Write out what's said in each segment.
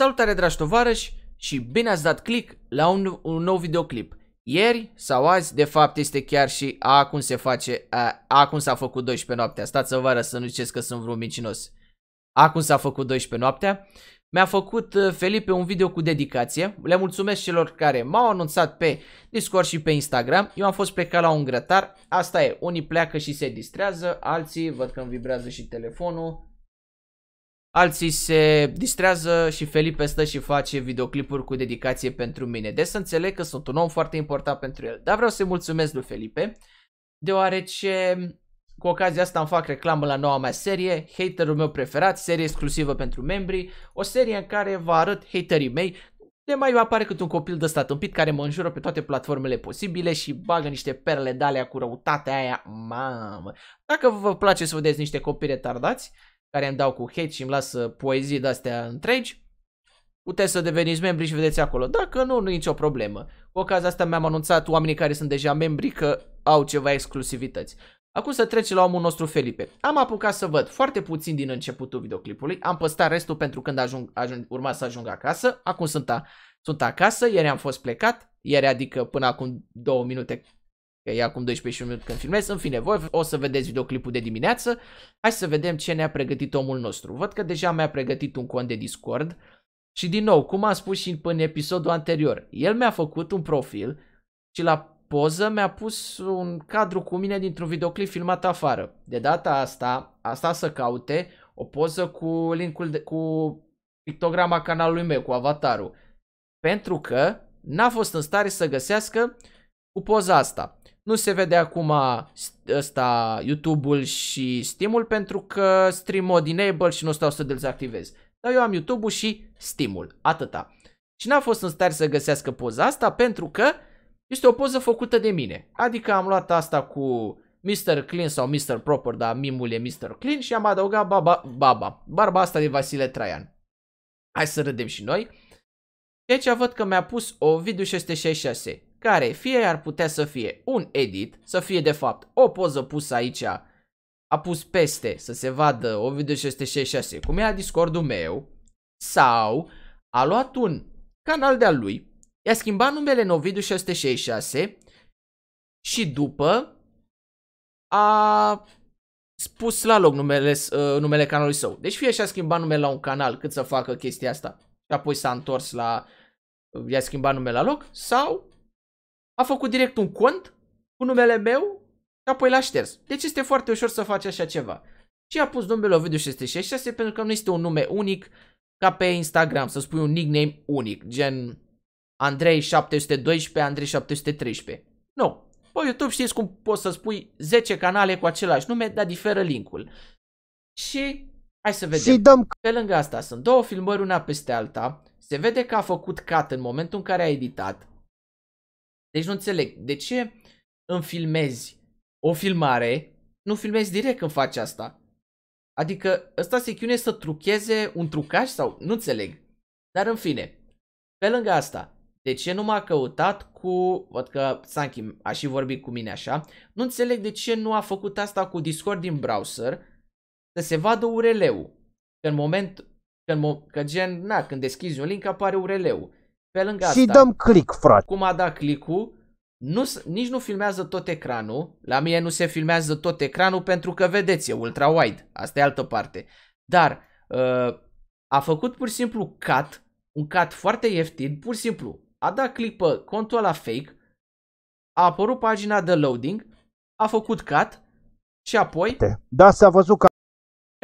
Salutare dragi tovarăși și bine ați dat click la un, un nou videoclip. Ieri sau azi, de fapt este chiar și acum se face, a, acum s-a făcut 12 noaptea. Stați să vă arăt să nu ziceți că sunt vreun mincinos. Acum s-a făcut 12 noaptea. Mi-a făcut uh, Felipe un video cu dedicație. Le mulțumesc celor care m-au anunțat pe Discord și pe Instagram. Eu am fost plecat la un grătar. Asta e, unii pleacă și se distrează, alții văd că îmi vibrează și telefonul Alții se distrează și Felipe stă și face videoclipuri cu dedicație pentru mine. Deci să înțeleg că sunt un om foarte important pentru el. Dar vreau să-i mulțumesc lui Felipe, deoarece cu ocazia asta îmi fac reclamă la noua mea serie, haterul meu preferat, serie exclusivă pentru membri, o serie în care vă arăt haterii mei, de mai apare cât un copil de stat împit care mă înjură pe toate platformele posibile și bagă niște perle de alea cu răutatea aia, mamă. Dacă vă place să vedeți niște copii retardați, care îmi dau cu hate și îmi lasă poezii de-astea întregi, puteți să deveniți membri și vedeți acolo. Dacă nu, nu e nicio problemă. Cu ocazia asta mi-am anunțat oamenii care sunt deja membri că au ceva exclusivități. Acum să trecem la omul nostru Felipe. Am apucat să văd foarte puțin din începutul videoclipului, am păstrat restul pentru când ajung, ajung, urma să ajung acasă, acum sunt, a, sunt acasă, ieri am fost plecat, ieri adică până acum două minute Că e acum 12 minute când filmez. În fine, voi o să vedeți videoclipul de dimineață. Hai să vedem ce ne-a pregătit omul nostru. Văd că deja mi-a pregătit un cont de Discord. Și din nou, cum am spus și în episodul anterior, el mi-a făcut un profil și la poză mi-a pus un cadru cu mine dintr-un videoclip filmat afară. De data asta, asta să caute o poză cu linkul de, cu pictograma canalului meu, cu avatarul. Pentru că n-a fost în stare să găsească cu poza asta. Nu se vede acum ăsta YouTube-ul și Steam-ul pentru că Stream mod Enable și nu stau să dezactivez. Dar eu am YouTube-ul și Steam-ul, atâta. Și n-a fost în stare să găsească poza asta pentru că este o poză făcută de mine. Adică am luat asta cu Mr. Clean sau Mr. Proper, dar mimul e Mr. Clean și am adăugat baba, baba, barba asta de Vasile Traian. Hai să râdem și noi. Deci văd că mi-a pus o video 666 care fie ar putea să fie un edit, să fie de fapt o poză pusă aici, a pus peste să se vadă o video 666 cum e la Discordul meu, sau a luat un canal de-al lui, i-a schimbat numele în Ovidiu 666 și după a spus la loc numele, uh, numele canalului său. Deci fie și-a schimbat numele la un canal cât să facă chestia asta și apoi s-a întors la... i-a schimbat numele la loc sau a făcut direct un cont cu numele meu și apoi l-a șters. Deci este foarte ușor să faci așa ceva. Și a pus numele Ovidiu 666 pentru că nu este un nume unic ca pe Instagram, să spui un nickname unic, gen Andrei 712, Andrei 713. Nu. Pe YouTube știți cum poți să spui 10 canale cu același nume, dar diferă linkul. Și hai să vedem. Și dăm... Pe lângă asta sunt două filmări una peste alta. Se vede că a făcut cut în momentul în care a editat. Deci nu înțeleg. De ce îmi filmezi o filmare, nu filmezi direct când faci asta? Adică ăsta se chiune să trucheze un trucaș sau? Nu înțeleg. Dar în fine, pe lângă asta, de ce nu m-a căutat cu, văd că Sanchi a și vorbit cu mine așa, nu înțeleg de ce nu a făcut asta cu Discord din browser, să se vadă URL-ul. Că în moment, că, în mo- că gen, na, când deschizi un link apare URL-ul. Pe lângă și asta, dăm click, frate. Cum a dat click-ul, nu, nici nu filmează tot ecranul. La mine nu se filmează tot ecranul pentru că, vedeți, e ultra-wide. Asta e altă parte. Dar uh, a făcut pur și simplu cut, un cut foarte ieftin, pur și simplu. A dat click pe contul la fake, a apărut pagina de loading, a făcut cut și apoi... Da, s-a văzut că...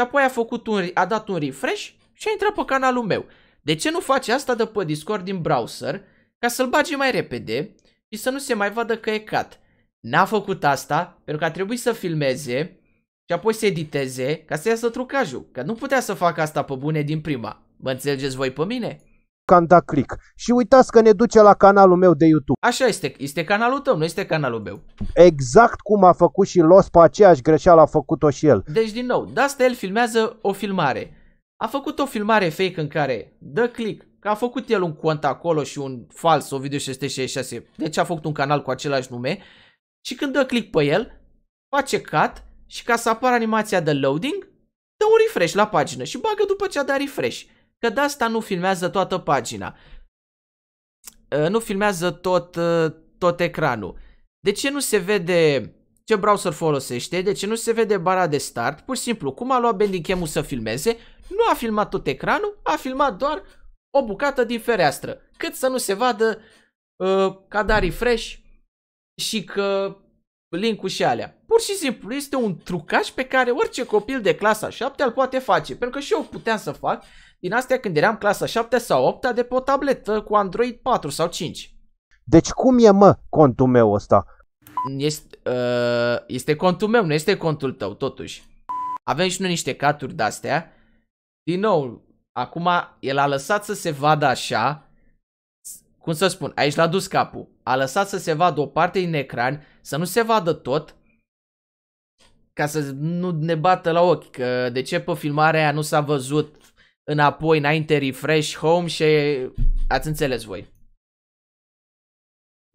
Și apoi a, făcut un, a dat un refresh și a intrat pe canalul meu. De ce nu faci asta de pe Discord din browser ca să-l bagi mai repede și să nu se mai vadă că e cat? N-a făcut asta pentru că a trebuit să filmeze și apoi să editeze ca să iasă trucajul. Că nu putea să facă asta pe bune din prima. Mă înțelegeți voi pe mine? Can da click. Și uitați că ne duce la canalul meu de YouTube. Așa este, este canalul tău, nu este canalul meu. Exact cum a făcut și Los pe aceeași greșeală a făcut-o și el. Deci din nou, de asta el filmează o filmare. A făcut o filmare fake în care dă click că a făcut el un cont acolo și un fals Ovidiu 666, deci a făcut un canal cu același nume și când dă click pe el, face cut și ca să apară animația de loading, dă un refresh la pagină și bagă după ce a dat refresh, că de asta nu filmează toată pagina. Ă, nu filmează tot, ă, tot ecranul. De ce nu se vede ce browser folosește, de ce nu se vede bara de start, pur și simplu, cum a luat Bandicam-ul să filmeze nu a filmat tot ecranul, a filmat doar o bucată din fereastră, cât să nu se vadă uh, că refresh și că link-ul și alea. Pur și simplu este un trucaj pe care orice copil de clasa 7 îl poate face, pentru că și eu puteam să fac din astea când eram clasa 7 sau 8 de pe o tabletă cu Android 4 sau 5. Deci cum e mă contul meu ăsta? Este, uh, este contul meu, nu este contul tău totuși. Avem și noi niște caturi de-astea din nou, acum el a lăsat să se vadă așa, cum să spun, aici l-a dus capul, a lăsat să se vadă o parte din ecran, să nu se vadă tot, ca să nu ne bată la ochi, că de ce pe filmarea aia nu s-a văzut înapoi, înainte, refresh, home și ați înțeles voi.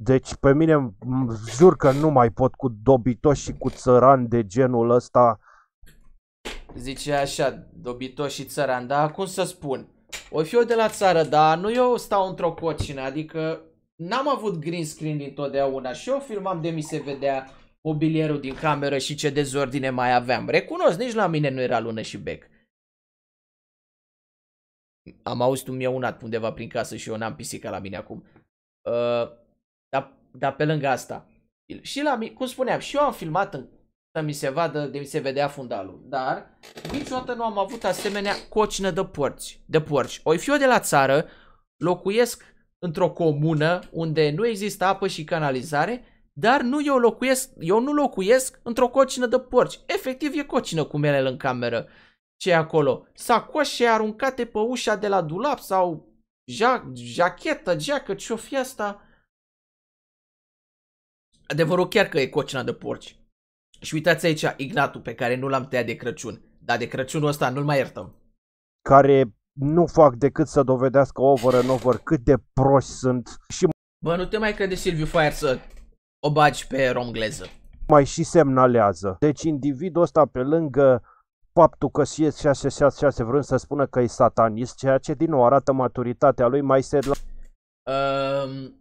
Deci pe mine jur că nu mai pot cu dobitoși și cu țărani de genul ăsta Zice așa, și țăran, dar cum să spun? O fi eu de la țară, dar nu eu stau într-o cocină, adică n-am avut green screen dintotdeauna și eu filmam de mi se vedea mobilierul din cameră și ce dezordine mai aveam. Recunosc, nici la mine nu era lună și bec. Am auzit un mieunat undeva prin casă și eu n-am pisica la mine acum. Uh, dar, dar pe lângă asta, și la mine, cum spuneam, și eu am filmat în să mi se vadă, de mi se vedea fundalul. Dar niciodată nu am avut asemenea cocină de porci. De porci. Oi fiu de la țară, locuiesc într-o comună unde nu există apă și canalizare, dar nu eu locuiesc, eu nu locuiesc într-o cocină de porci. Efectiv e cocină cu mele în cameră. Ce e acolo? Sacoșe aruncate pe ușa de la dulap sau ja, jachetă, geacă, ce-o fi asta? Adevărul chiar că e cocina de porci. Și uitați aici Ignatul pe care nu l-am tăiat de Crăciun. Dar de Crăciunul ăsta nu-l mai iertăm. Care nu fac decât să dovedească over and over cât de proști sunt și... Bă, nu te mai crede Silviu Fire să o bagi pe romgleză. Mai și semnalează. Deci individul ăsta pe lângă faptul că și 666 vrând să spună că e satanist, ceea ce din nou arată maturitatea lui mai se... Um,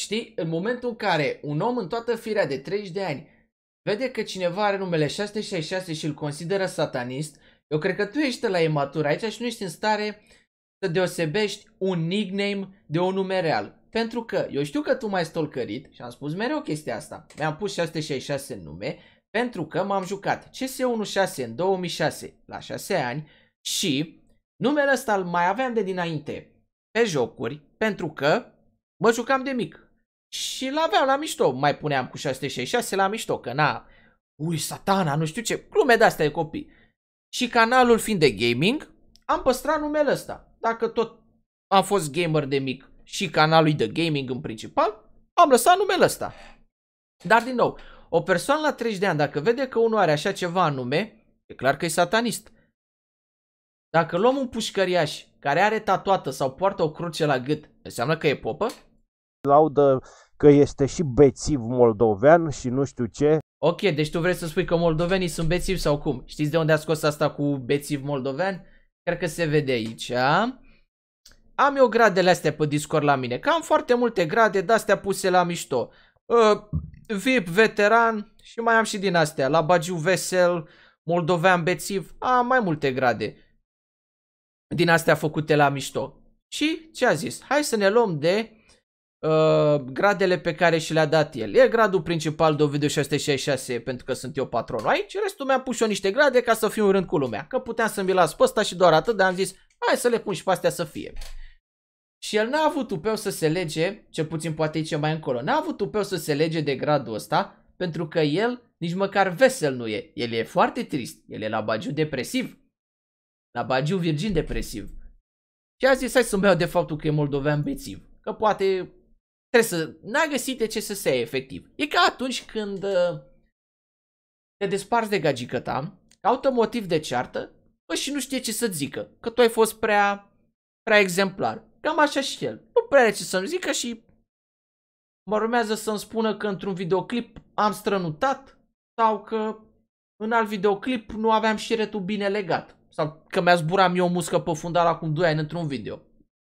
știi, în momentul în care un om în toată firea de 30 de ani vede că cineva are numele 666 și îl consideră satanist, eu cred că tu ești la imatur aici și nu ești în stare să deosebești un nickname de un nume real. Pentru că eu știu că tu m-ai stolcărit și am spus mereu chestia asta. Mi-am pus 666 în nume pentru că m-am jucat CS16 în 2006 la 6 ani și numele ăsta îl mai aveam de dinainte pe jocuri pentru că mă jucam de mic și l-aveam la mișto. Mai puneam cu 666 la mișto, că na, ui, satana, nu știu ce, glume de-astea de copii. Și canalul fiind de gaming, am păstrat numele ăsta. Dacă tot am fost gamer de mic și canalul de gaming în principal, am lăsat numele ăsta. Dar din nou, o persoană la 30 de ani, dacă vede că unul are așa ceva în nume, e clar că e satanist. Dacă luăm un pușcăriaș care are tatuată sau poartă o cruce la gât, înseamnă că e popă? Laudă că este și bețiv moldovean și nu știu ce. Ok, deci tu vrei să spui că moldovenii sunt bețivi sau cum? Știți de unde a scos asta cu bețiv moldovean? Cred că se vede aici. A? Am eu gradele astea pe Discord la mine, că am foarte multe grade de-astea puse la mișto. Uh, VIP, veteran și mai am și din astea, la Bagiu Vesel, Moldovean Bețiv, am mai multe grade din astea făcute la mișto. Și ce a zis? Hai să ne luăm de uh, gradele pe care și le-a dat el. E gradul principal de Ovidiu 666 pentru că sunt eu patronul aici, restul mi a pus eu niște grade ca să fiu în rând cu lumea. Că puteam să-mi las pe ăsta și doar atât, dar am zis hai să le pun și pe astea să fie. Și el n-a avut tupeu să se lege, ce puțin poate aici mai încolo, n-a avut tupeu să se lege de gradul ăsta pentru că el nici măcar vesel nu e. El e foarte trist, el e la bagiu depresiv, la bagiu virgin depresiv. Și a zis hai să-mi beau de faptul că e moldovean bețiv, că poate Trebuie să... N-ai găsit de ce să se iei, efectiv. E ca atunci când uh, te desparți de gagică ta, caută motiv de ceartă, bă, și nu știe ce să zică, că tu ai fost prea, prea exemplar. Cam așa și el. Nu prea are ce să-mi zică și mă urmează să-mi spună că într-un videoclip am strănutat sau că în alt videoclip nu aveam șiretul bine legat sau că mi-a zburat mie o muscă pe fundal acum 2 ani într-un video.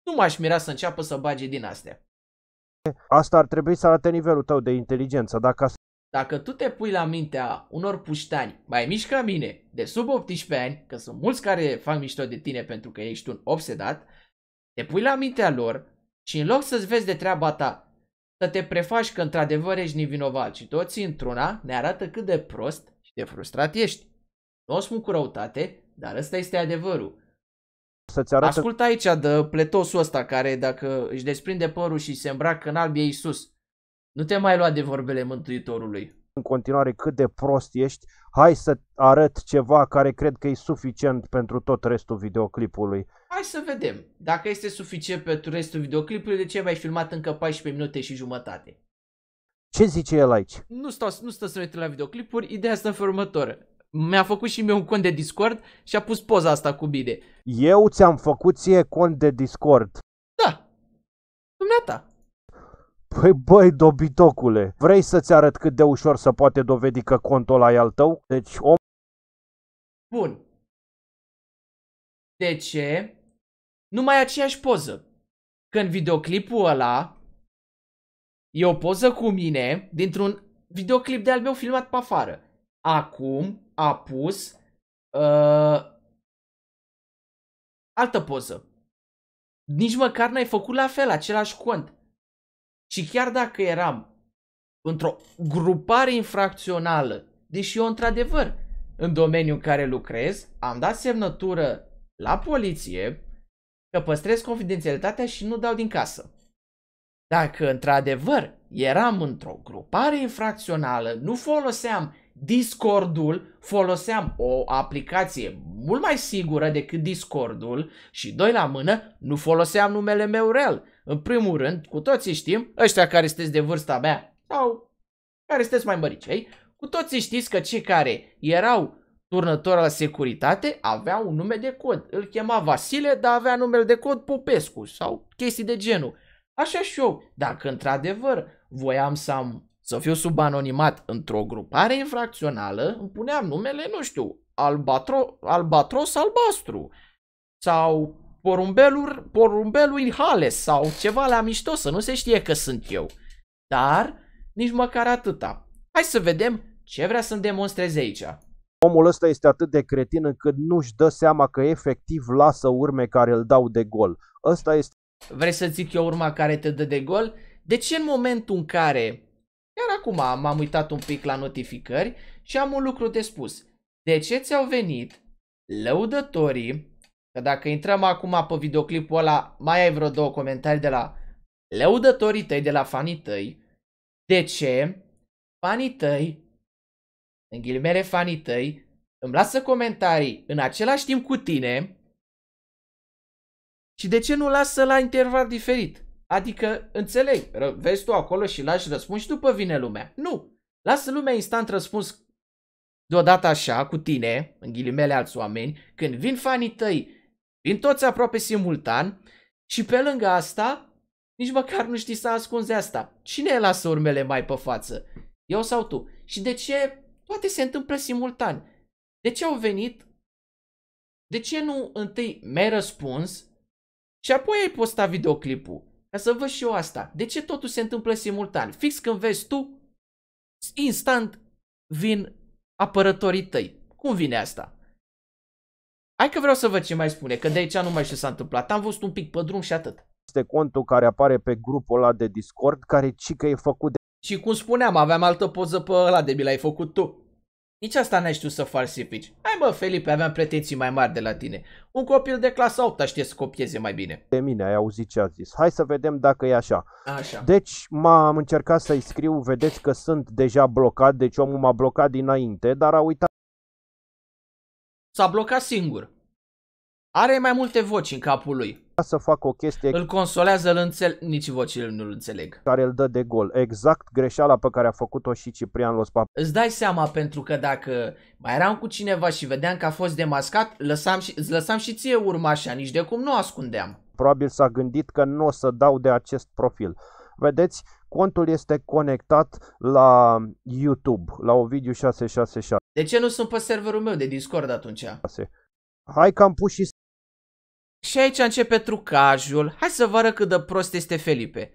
Nu m-aș mira să înceapă să bage din astea. Asta ar trebui să arate nivelul tău de inteligență. Dacă asta dacă tu te pui la mintea unor puștani mai mici ca mine, de sub 18 ani, că sunt mulți care fac mișto de tine pentru că ești un obsedat, te pui la mintea lor și în loc să-ți vezi de treaba ta, să te prefaci că într-adevăr ești nevinovat și toți într-una ne arată cât de prost și de frustrat ești. Nu o spun cu răutate, dar ăsta este adevărul. Să-ți arate... Ascultă aici de pletosul ăsta care dacă își desprinde părul și se îmbracă în alb e Iisus. Nu te mai lua de vorbele Mântuitorului. În continuare cât de prost ești, hai să arăt ceva care cred că e suficient pentru tot restul videoclipului. Hai să vedem. Dacă este suficient pentru restul videoclipului, de ce mai filmat încă 14 minute și jumătate? Ce zice el aici? Nu stau, nu stau să ne uităm la videoclipuri, ideea asta următoare mi-a făcut și mie un cont de Discord și a pus poza asta cu bide. Eu ți-am făcut ție cont de Discord. Da. Dumneata. Păi băi, dobitocule, vrei să-ți arăt cât de ușor să poate dovedi că contul ăla e al tău? Deci om... Bun. De ce? Numai aceeași poză. Când videoclipul ăla e o poză cu mine dintr-un videoclip de-al meu filmat pe afară acum a pus uh, altă poză. Nici măcar n-ai făcut la fel, același cont. Și chiar dacă eram într-o grupare infracțională, deși eu într-adevăr în domeniul în care lucrez, am dat semnătură la poliție că păstrez confidențialitatea și nu dau din casă. Dacă într-adevăr eram într-o grupare infracțională, nu foloseam Discordul foloseam o aplicație mult mai sigură decât Discordul și doi la mână nu foloseam numele meu real. În primul rând, cu toții știm, ăștia care sunteți de vârsta mea sau care sunteți mai măricei, cu toții știți că cei care erau turnători la securitate aveau un nume de cod. Îl chema Vasile, dar avea numele de cod Popescu sau chestii de genul. Așa și eu, dacă într-adevăr voiam să am să fiu subanonimat într-o grupare infracțională, îmi puneam numele, nu știu, albatro, albatros albastru sau porumbelul, porumbelul Inhales sau ceva la mișto, să nu se știe că sunt eu. Dar nici măcar atâta. Hai să vedem ce vrea să-mi demonstreze aici. Omul ăsta este atât de cretin încât nu-și dă seama că efectiv lasă urme care îl dau de gol. Ăsta este... Vrei să zic eu urma care te dă de gol? De ce în momentul în care iar acum m-am uitat un pic la notificări și am un lucru de spus. De ce ți-au venit lăudătorii, că dacă intrăm acum pe videoclipul ăla, mai ai vreo două comentarii de la lăudătorii tăi, de la fanii tăi, de ce fanii tăi, în ghilimele fanii tăi, îmi lasă comentarii în același timp cu tine și de ce nu lasă la interval diferit? Adică, înțeleg, vezi tu acolo și lași răspuns și după vine lumea. Nu! Lasă lumea instant răspuns deodată așa, cu tine, în ghilimele alți oameni, când vin fanii tăi, vin toți aproape simultan și pe lângă asta, nici măcar nu știi să ascunzi asta. Cine lasă urmele mai pe față? Eu sau tu? Și de ce toate se întâmplă simultan? De ce au venit? De ce nu întâi mi-ai răspuns și apoi ai postat videoclipul? Ca să văd și eu asta. De ce totul se întâmplă simultan? Fix când vezi tu, instant vin apărătorii tăi. Cum vine asta? Hai că vreau să văd ce mai spune, că de aici nu mai știu ce s-a întâmplat. Am văzut un pic pe drum și atât. Este contul care apare pe grupul ăla de Discord, care ci că e făcut de... Și cum spuneam, aveam altă poză pe ăla de mi l-ai făcut tu. Nici asta n-ai știut să falsifici. Hai mă, Felipe, aveam pretenții mai mari de la tine. Un copil de clasa 8 știe să copieze mai bine. De mine, ai auzit ce a zis. Hai să vedem dacă e așa. Așa. Deci m-am încercat să-i scriu, vedeți că sunt deja blocat, deci omul m-a blocat dinainte, dar a uitat. S-a blocat singur. Are mai multe voci în capul lui să fac o chestie îl consolează, îl înțel... nici vocile nu-l înțeleg. Care îl dă de gol. Exact greșeala pe care a făcut-o și Ciprian Lospa. Îți dai seama pentru că dacă mai eram cu cineva și vedeam că a fost demascat, lăsam și, îți lăsam și ție urmașa, nici de cum nu o ascundeam. Probabil s-a gândit că nu o să dau de acest profil. Vedeți, contul este conectat la YouTube, la Ovidiu 666. De ce nu sunt pe serverul meu de Discord atunci? Hai că am pus și și aici începe trucajul. Hai să vă arăt cât de prost este Felipe.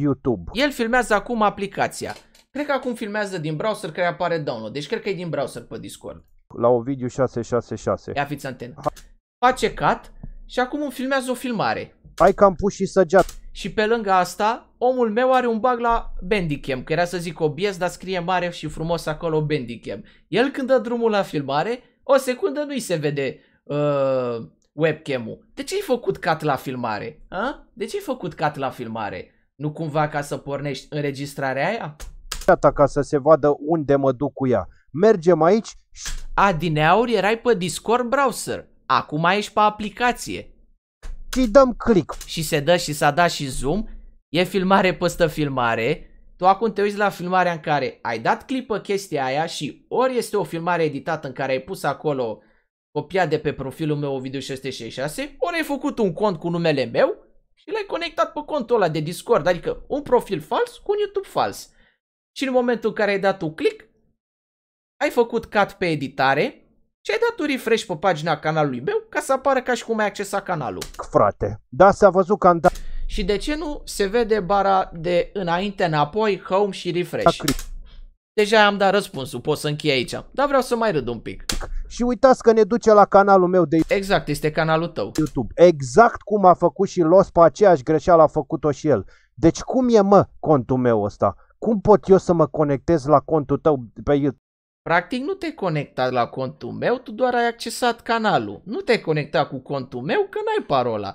YouTube. El filmează acum aplicația. Cred că acum filmează din browser care apare download. Deci cred că e din browser pe Discord. La o video 666. Ia fiți antenă. Face cut și acum îmi filmează o filmare. Hai că am pus și săgeat. Și pe lângă asta, omul meu are un bug la Bandicam, că era să zic obiez, dar scrie mare și frumos acolo Bandicam. El când dă drumul la filmare, o secundă nu-i se vede uh, webcam-ul. De ce ai făcut cat la filmare? A? De ce ai făcut cat la filmare? Nu cumva ca să pornești înregistrarea aia? Gata ca să se vadă unde mă duc cu ea. Mergem aici și... A, dineauri erai pe Discord browser. Acum ești pe aplicație. Și dăm click. Și se dă și s-a dat și zoom. E filmare păstă filmare. Tu acum te uiți la filmarea în care ai dat clip pe chestia aia și ori este o filmare editată în care ai pus acolo copiat de pe profilul meu Ovidiu 666, ori ai făcut un cont cu numele meu și l-ai conectat pe contul ăla de Discord, adică un profil fals cu un YouTube fals. Și în momentul în care ai dat un click, ai făcut cut pe editare și ai dat un refresh pe pagina canalului meu ca să apară ca și cum ai accesat canalul. Frate, da, s-a văzut că am dat... Și de ce nu se vede bara de înainte-înapoi, home și refresh? Acri. Deja am dat răspunsul, pot să închei aici, dar vreau să mai râd un pic. Și uitați că ne duce la canalul meu de Exact, este canalul tău. YouTube. Exact cum a făcut și Los pe aceeași greșeală a făcut-o și el. Deci cum e, mă, contul meu ăsta? Cum pot eu să mă conectez la contul tău pe YouTube? Practic nu te conecta la contul meu, tu doar ai accesat canalul. Nu te conecta cu contul meu că n-ai parola.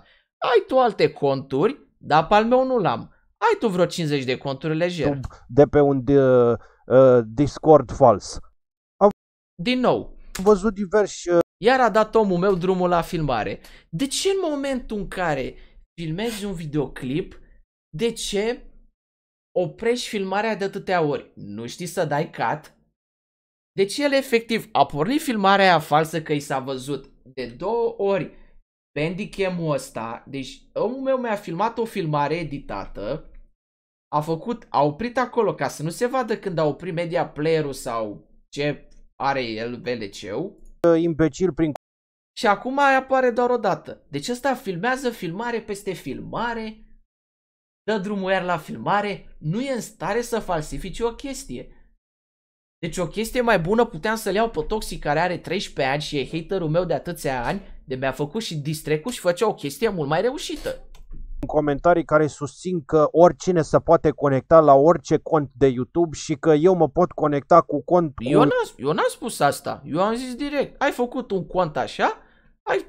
Ai tu alte conturi, dar pe al meu nu l-am. Ai tu vreo 50 de conturi lejer. De pe un... Uh... Uh, Discord fals. Am Din nou. văzut diversi... Uh... Iar a dat omul meu drumul la filmare. De ce în momentul în care filmezi un videoclip, de ce oprești filmarea de atâtea ori? Nu știi să dai cut? Deci el efectiv a pornit filmarea aia falsă că i s-a văzut de două ori Bandicam-ul ăsta, deci omul meu mi-a filmat o filmare editată a făcut, a oprit acolo ca să nu se vadă când a oprit media player sau ce are el VLC-ul. Imbecil prin și acum mai apare doar o dată. Deci ăsta filmează filmare peste filmare, dă drumul iar la filmare, nu e în stare să falsifice o chestie. Deci o chestie mai bună puteam să-l iau pe Toxic care are 13 ani și e haterul meu de atâția ani, de mi-a făcut și distrecul și făcea o chestie mult mai reușită comentarii care susțin că oricine se poate conecta la orice cont de YouTube și că eu mă pot conecta cu contul. Eu n-am, eu n-am spus asta, eu am zis direct, ai făcut un cont așa, ai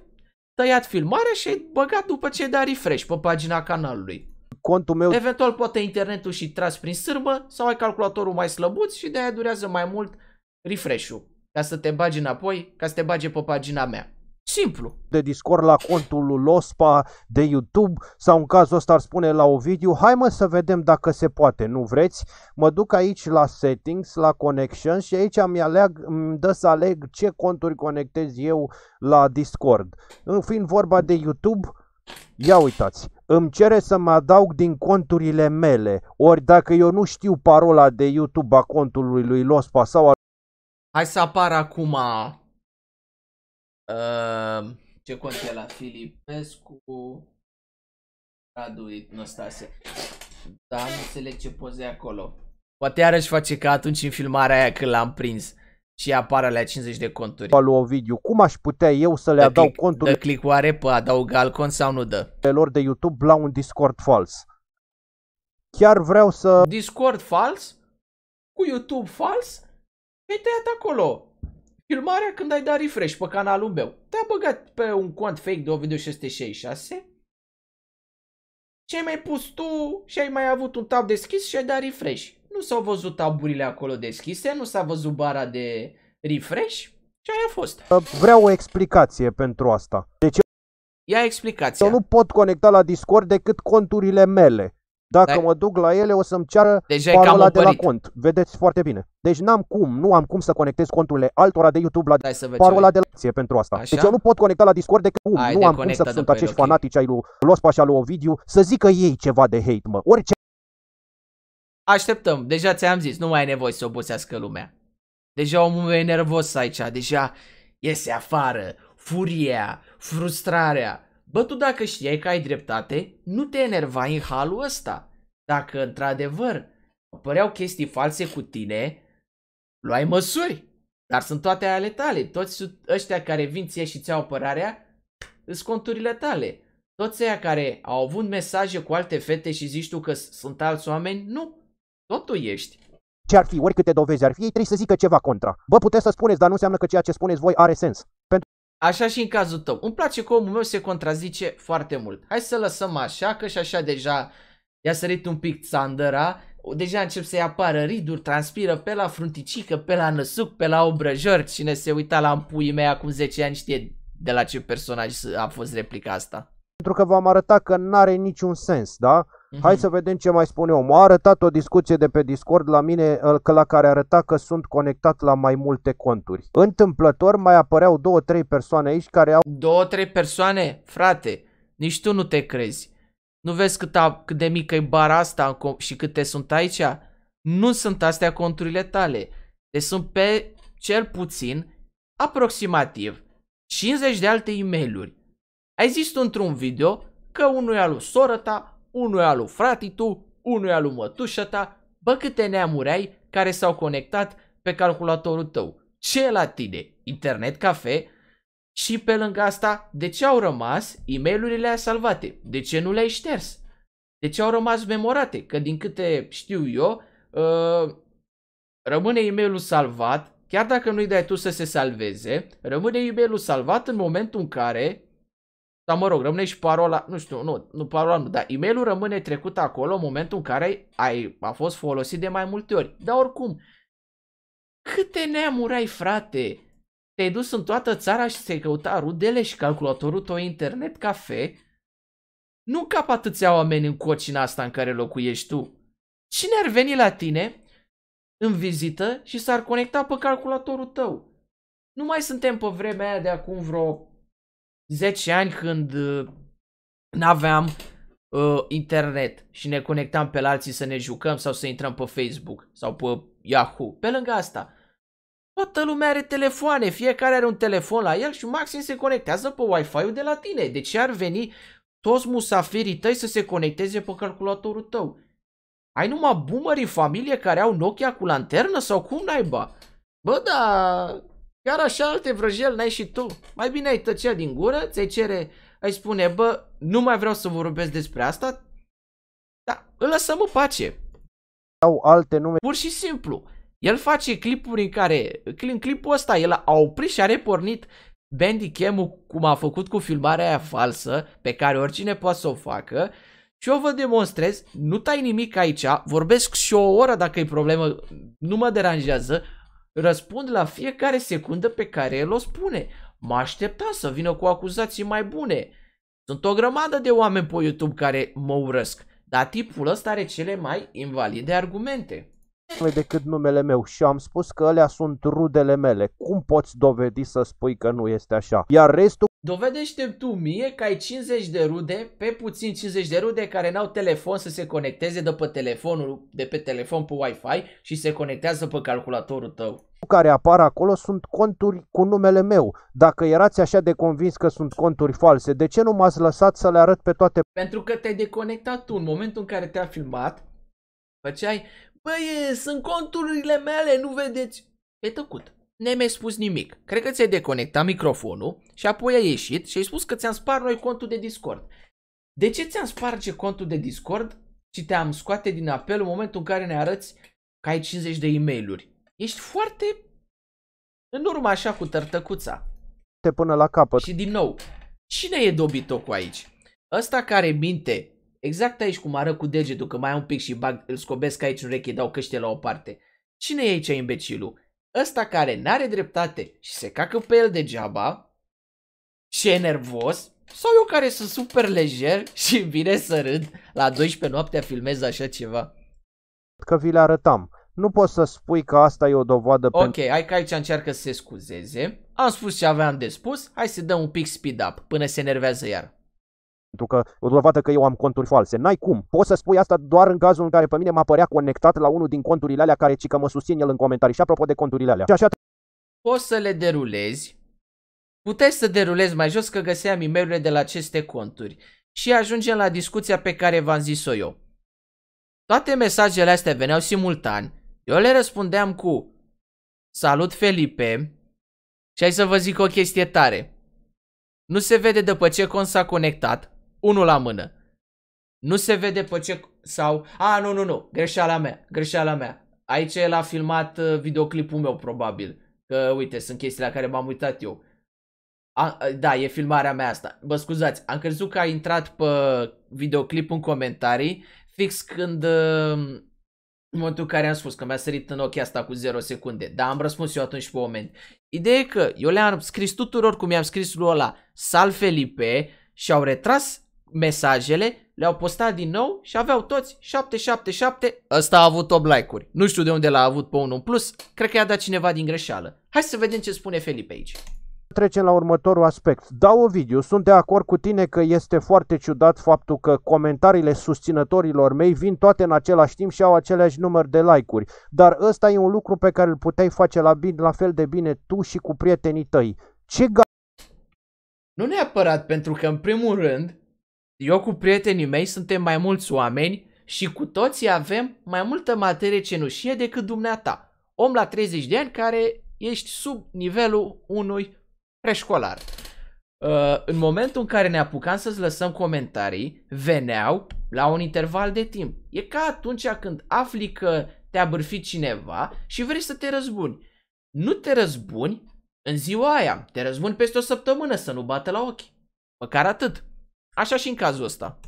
tăiat filmarea și ai băgat după ce ai dat refresh pe pagina canalului. Contul meu... Eventual poate internetul și tras prin sârmă sau ai calculatorul mai slăbuț și de aia durează mai mult refresh-ul ca să te bagi înapoi, ca să te bage pe pagina mea. Simplu. De Discord la contul lui Lospa de YouTube sau în cazul ăsta ar spune la Ovidiu, hai mă să vedem dacă se poate, nu vreți? Mă duc aici la settings, la connections și aici îmi, aleg, îmi dă să aleg ce conturi conectez eu la Discord. În fiind vorba de YouTube, ia uitați, îmi cere să mă adaug din conturile mele, ori dacă eu nu știu parola de YouTube a contului lui Lospa sau a... Hai să apar acum Ehm, ce cont e la Filipescu? Radu Nostase. Da, nu înțeleg ce poze acolo. Poate iarăși face ca atunci în filmarea aia când l-am prins și apare la 50 de conturi. Alu Ovidiu, cum aș putea eu să le dă adaug click, conturile? Dă click oare pe adaug al cont sau nu dă? lor de YouTube la un Discord fals. Chiar vreau să... Discord fals? Cu YouTube fals? Mi-ai păi tăiat acolo filmarea când ai dat refresh pe canalul meu. Te-a băgat pe un cont fake de Ovidiu 666 și ai mai pus tu și ai mai avut un tab deschis și ai dat refresh. Nu s-au văzut taburile acolo deschise, nu s-a văzut bara de refresh și aia a fost. Vreau o explicație pentru asta. Deci Ia explicația. Eu nu pot conecta la Discord decât conturile mele. Dacă Dar... mă duc la ele, o să-mi ceară deci parola de la cont. Vedeți foarte bine. Deci n-am cum, nu am cum să conectez conturile altora de YouTube la parola de la pentru asta. Așa? Deci eu nu pot conecta la Discord decât cum. Ai nu de am cum să sunt acești okay. fanatici ai lui Lospa și al lui Ovidiu să zică ei ceva de hate, mă. Orice. Așteptăm. Deja ți-am zis, nu mai ai nevoie să obosească lumea. Deja omul e nervos aici, deja iese afară, furia, frustrarea, Bă, tu dacă știai că ai dreptate, nu te enerva în halul ăsta. Dacă într-adevăr apăreau chestii false cu tine, luai măsuri. Dar sunt toate ale tale. Toți ăștia care vin ție și ți-au apărarea, sunt conturile tale. Toți ăia care au avut mesaje cu alte fete și zici tu că sunt alți oameni, nu. Tot tu ești. Ce ar fi, oricâte dovezi ar fi, ei trebuie să zică ceva contra. Bă, puteți să spuneți, dar nu înseamnă că ceea ce spuneți voi are sens. Pentru Așa și în cazul tău. Îmi place că omul meu se contrazice foarte mult. Hai să lăsăm așa, că și așa deja i-a sărit un pic țandăra, deja încep să-i apară riduri, transpiră pe la frunticică, pe la năsuc, pe la obrăjor. Cine se uita la puii mei acum 10 ani știe de la ce personaj a fost replica asta pentru că v-am arătat că nu are niciun sens, da? Mm-hmm. Hai să vedem ce mai spune omul. A arătat o discuție de pe Discord la mine, ă, că la care arăta că sunt conectat la mai multe conturi. Întâmplător mai apăreau două, trei persoane aici care au... Două, trei persoane? Frate, nici tu nu te crezi. Nu vezi cât, a, cât de mică e bara asta și câte sunt aici? Nu sunt astea conturile tale. Deci sunt pe cel puțin, aproximativ, 50 de alte e-mail-uri ai zis într-un video că unul e al lui soră ta, unul e al lui fratitu, unul e al lui mătușă ta, bă câte neamuri ai care s-au conectat pe calculatorul tău. Ce la tine? Internet cafe? Și pe lângă asta, de ce au rămas e mail salvate? De ce nu le-ai șters? De ce au rămas memorate? Că din câte știu eu, uh, rămâne e salvat, chiar dacă nu-i dai tu să se salveze, rămâne e salvat în momentul în care dar mă rog, rămâne și parola, nu știu, nu, nu parola nu, dar e-mailul rămâne trecut acolo în momentul în care ai, a fost folosit de mai multe ori. Dar oricum, câte neamuri ai, frate? Te-ai dus în toată țara și se ai căuta rudele și calculatorul tău internet cafe? Nu cap atâția oameni în cocina asta în care locuiești tu. Cine ar veni la tine în vizită și s-ar conecta pe calculatorul tău? Nu mai suntem pe vremea aia de acum vreo 10 ani când uh, n-aveam uh, internet și ne conectam pe la alții să ne jucăm sau să intrăm pe Facebook sau pe Yahoo. Pe lângă asta, toată lumea are telefoane, fiecare are un telefon la el și maxim se conectează pe Wi-Fi-ul de la tine. De ce ar veni toți musafirii tăi să se conecteze pe calculatorul tău? Ai numai boomerii familie care au Nokia cu lanternă sau cum naiba? Bă, da, Chiar așa alte vrăjeli n-ai și tu. Mai bine ai tăcea din gură, ți-ai cere, ai spune, bă, nu mai vreau să vorbesc despre asta, dar îl lăsăm în pace. Au alte nume. Pur și simplu. El face clipuri în care, în clipul ăsta, el a oprit și a repornit Bandicam-ul cum a făcut cu filmarea aia falsă, pe care oricine poate să o facă, și eu vă demonstrez, nu tai nimic aici, vorbesc și o oră dacă e problemă, nu mă deranjează, Răspund la fiecare secundă pe care el o spune. Mă așteptam să vină cu acuzații mai bune. Sunt o grămadă de oameni pe YouTube care mă urăsc, dar tipul ăsta are cele mai invalide argumente. Decât numele meu și am spus că alea sunt rudele mele. Cum poți dovedi să spui că nu este așa? Iar restul Dovedește tu mie că ai 50 de rude, pe puțin 50 de rude care n-au telefon să se conecteze de pe telefonul, de pe telefon pe Wi-Fi și se conectează pe calculatorul tău. Care apar acolo sunt conturi cu numele meu. Dacă erați așa de convins că sunt conturi false, de ce nu m-ați lăsat să le arăt pe toate? Pentru că te-ai deconectat tu în momentul în care te-a filmat, făceai, băie, sunt conturile mele, nu vedeți? E tăcut ne-ai mai spus nimic. Cred că ți-ai deconectat microfonul și apoi ai ieșit și ai spus că ți-am spart noi contul de Discord. De ce ți-am sparge contul de Discord și te-am scoate din apel în momentul în care ne arăți că ai 50 de e-mail-uri? Ești foarte în urmă așa cu tărtăcuța. Te până la capăt. Și din nou, cine e dobitocul aici? Ăsta care minte, exact aici cum arăt cu degetul, că mai am un pic și bag, îl scobesc aici în rechi, dau căștile la o parte. Cine e aici imbecilul? ăsta care n-are dreptate și se cacă pe el degeaba și e nervos sau eu care sunt super lejer și vine să râd la 12 noaptea filmez așa ceva? Că vi le arătam. Nu poți să spui că asta e o dovadă Ok, pentru... hai că aici încearcă să se scuzeze. Am spus ce aveam de spus, hai să dăm un pic speed up până se enervează iar. Pentru că o dovadă că eu am conturi false. N-ai cum. Poți să spui asta doar în cazul în care pe mine m-a părea conectat la unul din conturile alea care ci că mă susțin el în comentarii. Și apropo de conturile alea. Și așa Poți să le derulezi. Puteți să derulezi mai jos că găseam e de la aceste conturi. Și ajungem la discuția pe care v-am zis-o eu. Toate mesajele astea veneau simultan. Eu le răspundeam cu Salut Felipe și hai să vă zic o chestie tare. Nu se vede după ce cont s-a conectat, unul la mână. Nu se vede pe ce sau... A, nu, nu, nu, greșeala mea, greșeala mea. Aici el a filmat uh, videoclipul meu, probabil. Că, uite, sunt chestii la care m-am uitat eu. A, da, e filmarea mea asta. Bă, scuzați, am crezut că a intrat pe videoclip în comentarii, fix când... Uh, în momentul în care am spus că mi-a sărit în ochi asta cu 0 secunde, dar am răspuns eu atunci pe oameni. Ideea e că eu le-am scris tuturor cum i-am scris lui ăla, Sal Felipe, și au retras mesajele, le-au postat din nou și aveau toți 777. Ăsta a avut 8 like-uri. Nu știu de unde l-a avut pe unul plus, cred că i-a dat cineva din greșeală. Hai să vedem ce spune Felipe aici trecem la următorul aspect. Da, Ovidiu, sunt de acord cu tine că este foarte ciudat faptul că comentariile susținătorilor mei vin toate în același timp și au același număr de like-uri, dar ăsta e un lucru pe care îl puteai face la, bine, la fel de bine tu și cu prietenii tăi. Ce ga- Nu neapărat, pentru că în primul rând eu cu prietenii mei suntem mai mulți oameni și cu toții avem mai multă materie cenușie decât dumneata. Om la 30 de ani care ești sub nivelul unui preșcolar. Uh, în momentul în care ne apucam să-ți lăsăm comentarii, veneau la un interval de timp. E ca atunci când afli că te-a bârfit cineva și vrei să te răzbuni. Nu te răzbuni în ziua aia, te răzbuni peste o săptămână să nu bată la ochi. Măcar atât. Așa și în cazul ăsta.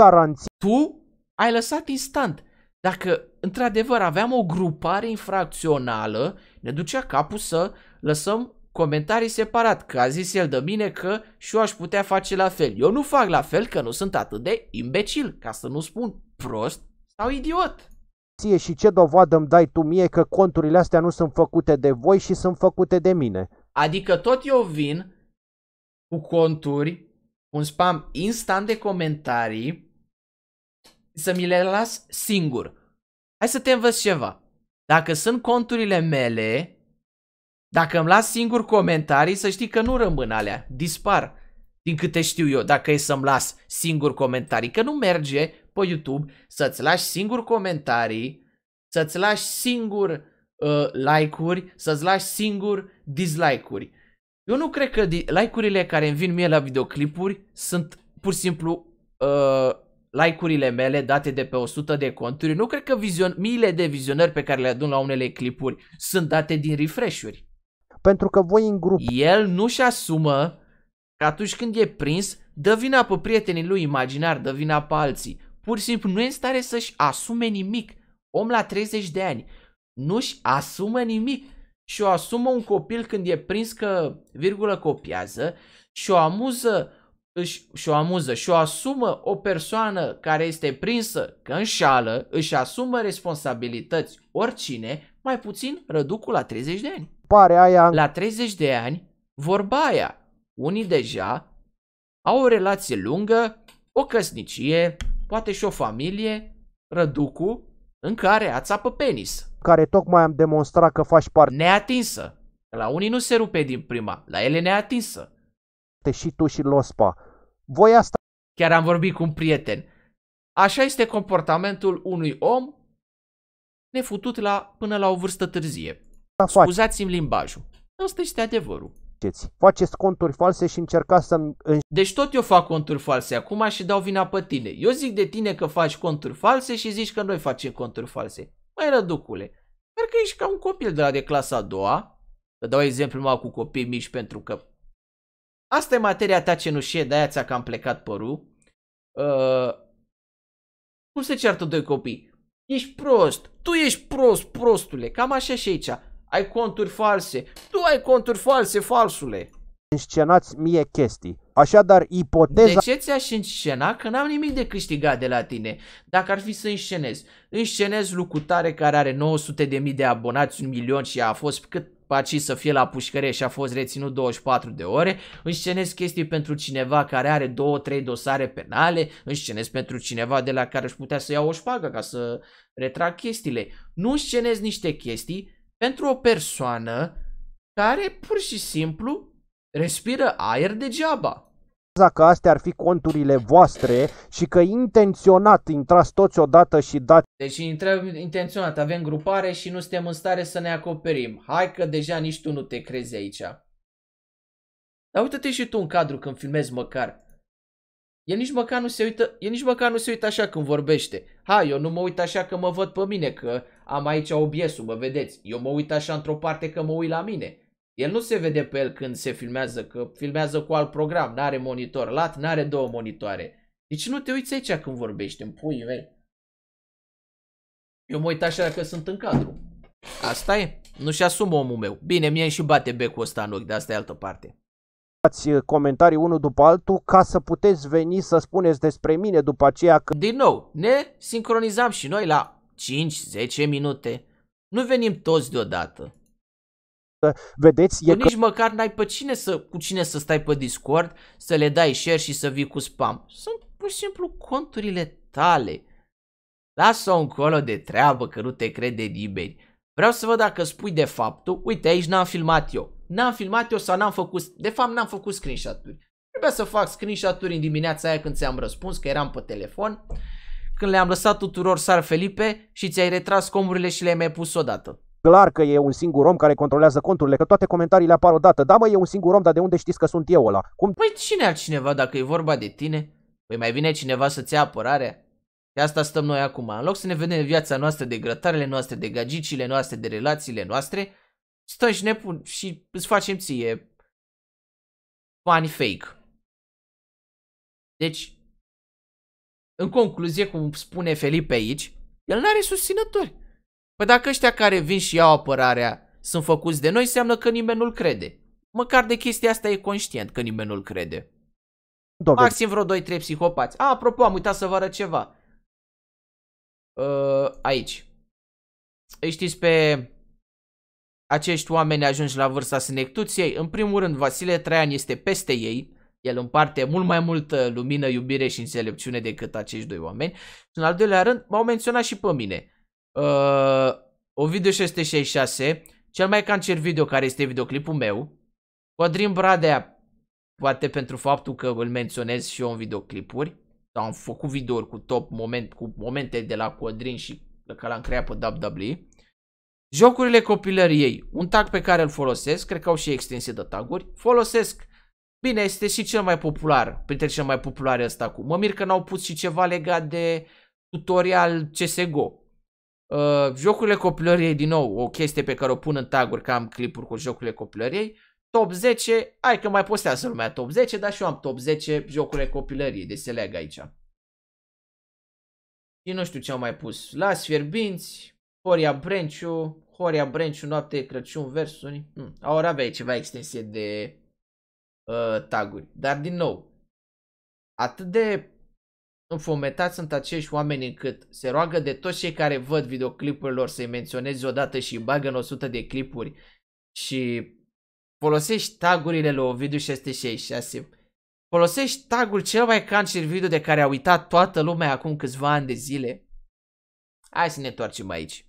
Garanție. Tu ai lăsat instant. Dacă într-adevăr aveam o grupare infracțională, ne ducea capul să lăsăm comentarii separat, că a zis el de mine că și eu aș putea face la fel. Eu nu fac la fel că nu sunt atât de imbecil, ca să nu spun prost sau idiot. Ție și ce dovadă îmi dai tu mie că conturile astea nu sunt făcute de voi și sunt făcute de mine? Adică tot eu vin cu conturi un spam instant de comentarii să mi le las singur. Hai să te învăț ceva. Dacă sunt conturile mele, dacă îmi las singur comentarii, să știi că nu rămân alea, dispar. Din câte știu eu, dacă e să-mi las singur comentarii, că nu merge pe YouTube să-ți lași singur comentarii, să-ți lași singur uh, like-uri, să-ți lași singur dislike-uri. Eu nu cred că like-urile care îmi vin mie la videoclipuri sunt pur și simplu uh, like-urile mele date de pe 100 de conturi. Nu cred că vizion- miile de vizionări pe care le adun la unele clipuri sunt date din refresh-uri. Pentru că voi în grup... El nu-și asumă că atunci când e prins, dă vina pe prietenii lui imaginar, dă vina pe alții. Pur și simplu nu e în stare să-și asume nimic. Om la 30 de ani nu-și asumă nimic și o asumă un copil când e prins că virgulă copiază și o amuză își, și o amuză și o asumă o persoană care este prinsă că înșală, își asumă responsabilități oricine, mai puțin răducul la 30 de ani. Pare aia. La 30 de ani, vorba aia. Unii deja au o relație lungă, o căsnicie, poate și o familie, răducul în care ați apă penis. Care tocmai am demonstrat că faci parte. Neatinsă. La unii nu se rupe din prima, la ele neatinsă. Te și tu și Lospa. Voi asta... Chiar am vorbit cu un prieten. Așa este comportamentul unui om nefutut la, până la o vârstă târzie. Scuzați-mi limbajul. Asta este adevărul faceți. Faceți conturi false și încercați să... Deci tot eu fac conturi false acum și dau vina pe tine. Eu zic de tine că faci conturi false și zici că noi facem conturi false. Mai răducule, că ești ca un copil de la de clasa a doua, Vă dau exemplu numai cu copii mici pentru că asta e materia ta cenușie, de-aia ți-a cam plecat părul. Uh, cum se ceartă doi copii? Ești prost, tu ești prost, prostule, cam așa și aici ai conturi false. Tu ai conturi false, falsule. Înscenați mie chestii. Așadar, ipoteza... De ce ți-aș înscena? Că n-am nimic de câștigat de la tine. Dacă ar fi să înscenez. Înscenez lucutare care are 900.000 de abonați, un milion și a fost cât Paci să fie la pușcărie și a fost reținut 24 de ore, înscenez chestii pentru cineva care are 2-3 dosare penale, înscenez pentru cineva de la care își putea să ia o șpagă ca să retrag chestiile. Nu înscenez niște chestii pentru o persoană care pur și simplu respiră aer degeaba Dacă astea ar fi conturile voastre și că intenționat intrați toți odată și dați... Deci intrăm intenționat, avem grupare și nu suntem în stare să ne acoperim. Hai că deja nici tu nu te crezi aici. Dar uite-te și tu în cadru când filmezi măcar. El nici măcar nu se uită, el nici măcar nu se uită așa când vorbește. Hai, eu nu mă uit așa că mă văd pe mine, că am aici OBS-ul, mă vedeți, eu mă uit așa într-o parte că mă uit la mine. El nu se vede pe el când se filmează, că filmează cu alt program, n-are monitor lat, n-are două monitoare. Deci nu te uiți aici când vorbești, în puii mei. Eu mă uit așa că sunt în cadru. Asta e? Nu-și asumă omul meu. Bine, mie și bate becul ăsta în ochi, de asta e altă parte dați uh, comentarii unul după altul ca să puteți veni să spuneți despre mine după aceea că... Din nou, ne sincronizam și noi la 5-10 minute. Nu venim toți deodată. Vedeți, e nici că... măcar n-ai pe cine să, cu cine să stai pe Discord, să le dai share și să vii cu spam. Sunt pur și simplu conturile tale. Lasă-o încolo de treabă că nu te crede nimeni. Vreau să văd dacă spui de faptul, uite aici n-am filmat eu. N-am filmat eu sau n-am făcut, de fapt n-am făcut screenshot-uri. Trebuia să fac screenshot-uri în dimineața aia când ți-am răspuns că eram pe telefon când le-am lăsat tuturor Sar Felipe și ți-ai retras comurile și le-ai mai pus odată. Clar că e un singur om care controlează conturile, că toate comentariile apar odată. Da, mă, e un singur om, dar de unde știți că sunt eu ăla? Cum... Păi cine altcineva dacă e vorba de tine? Păi mai vine cineva să-ți ia apărarea? De asta stăm noi acum. În loc să ne vedem viața noastră de grătarele noastre, de gagicile noastre, de relațiile noastre, stăm și ne pun și îți facem ție bani fake. Deci, în concluzie, cum spune Felipe aici, el nu are susținători. Păi dacă ăștia care vin și iau apărarea sunt făcuți de noi, înseamnă că nimeni nu-l crede. Măcar de chestia asta e conștient că nimeni nu-l crede. Dovezi. Maxim vreo 2-3 psihopați. A, apropo, am uitat să vă arăt ceva. Uh, aici. Îi știți pe acești oameni ajungi la vârsta sinectuției? În primul rând, Vasile Traian este peste ei. El împarte mult mai multă lumină, iubire și înțelepciune decât acești doi oameni. Și în al doilea rând, m-au menționat și pe mine. Uh, video 666, cel mai cancer video care este videoclipul meu. Codrin Bradea, poate pentru faptul că îl menționez și eu în videoclipuri. Sau am făcut videouri cu top moment, cu momente de la Codrin și că l-am creat pe WWE. Jocurile copilăriei, un tag pe care îl folosesc, cred că au și extensie de taguri, folosesc Bine, este și cel mai popular, printre cel mai popular ăsta acum. Mă mir că n-au pus și ceva legat de tutorial CSGO. Uh, jocurile copilăriei, din nou, o chestie pe care o pun în taguri, că am clipuri cu jocurile copilăriei. Top 10, hai că mai postează lumea top 10, dar și eu am top 10 jocurile copilăriei, de se leagă aici. Și nu știu ce am mai pus. Las fierbinți, Horia Brenciu, Horia Brenciu, Noapte, Crăciun, versuri. Hmm. Aura avea ceva extensie de uh, taguri. Dar din nou, atât de înfometați sunt acești oameni încât se roagă de toți cei care văd videoclipurile lor să-i menționezi odată și bagă în 100 de clipuri și folosești tagurile lui Ovidiu 666. Folosești tagul cel mai cancer video de care a uitat toată lumea acum câțiva ani de zile. Hai să ne întoarcem aici.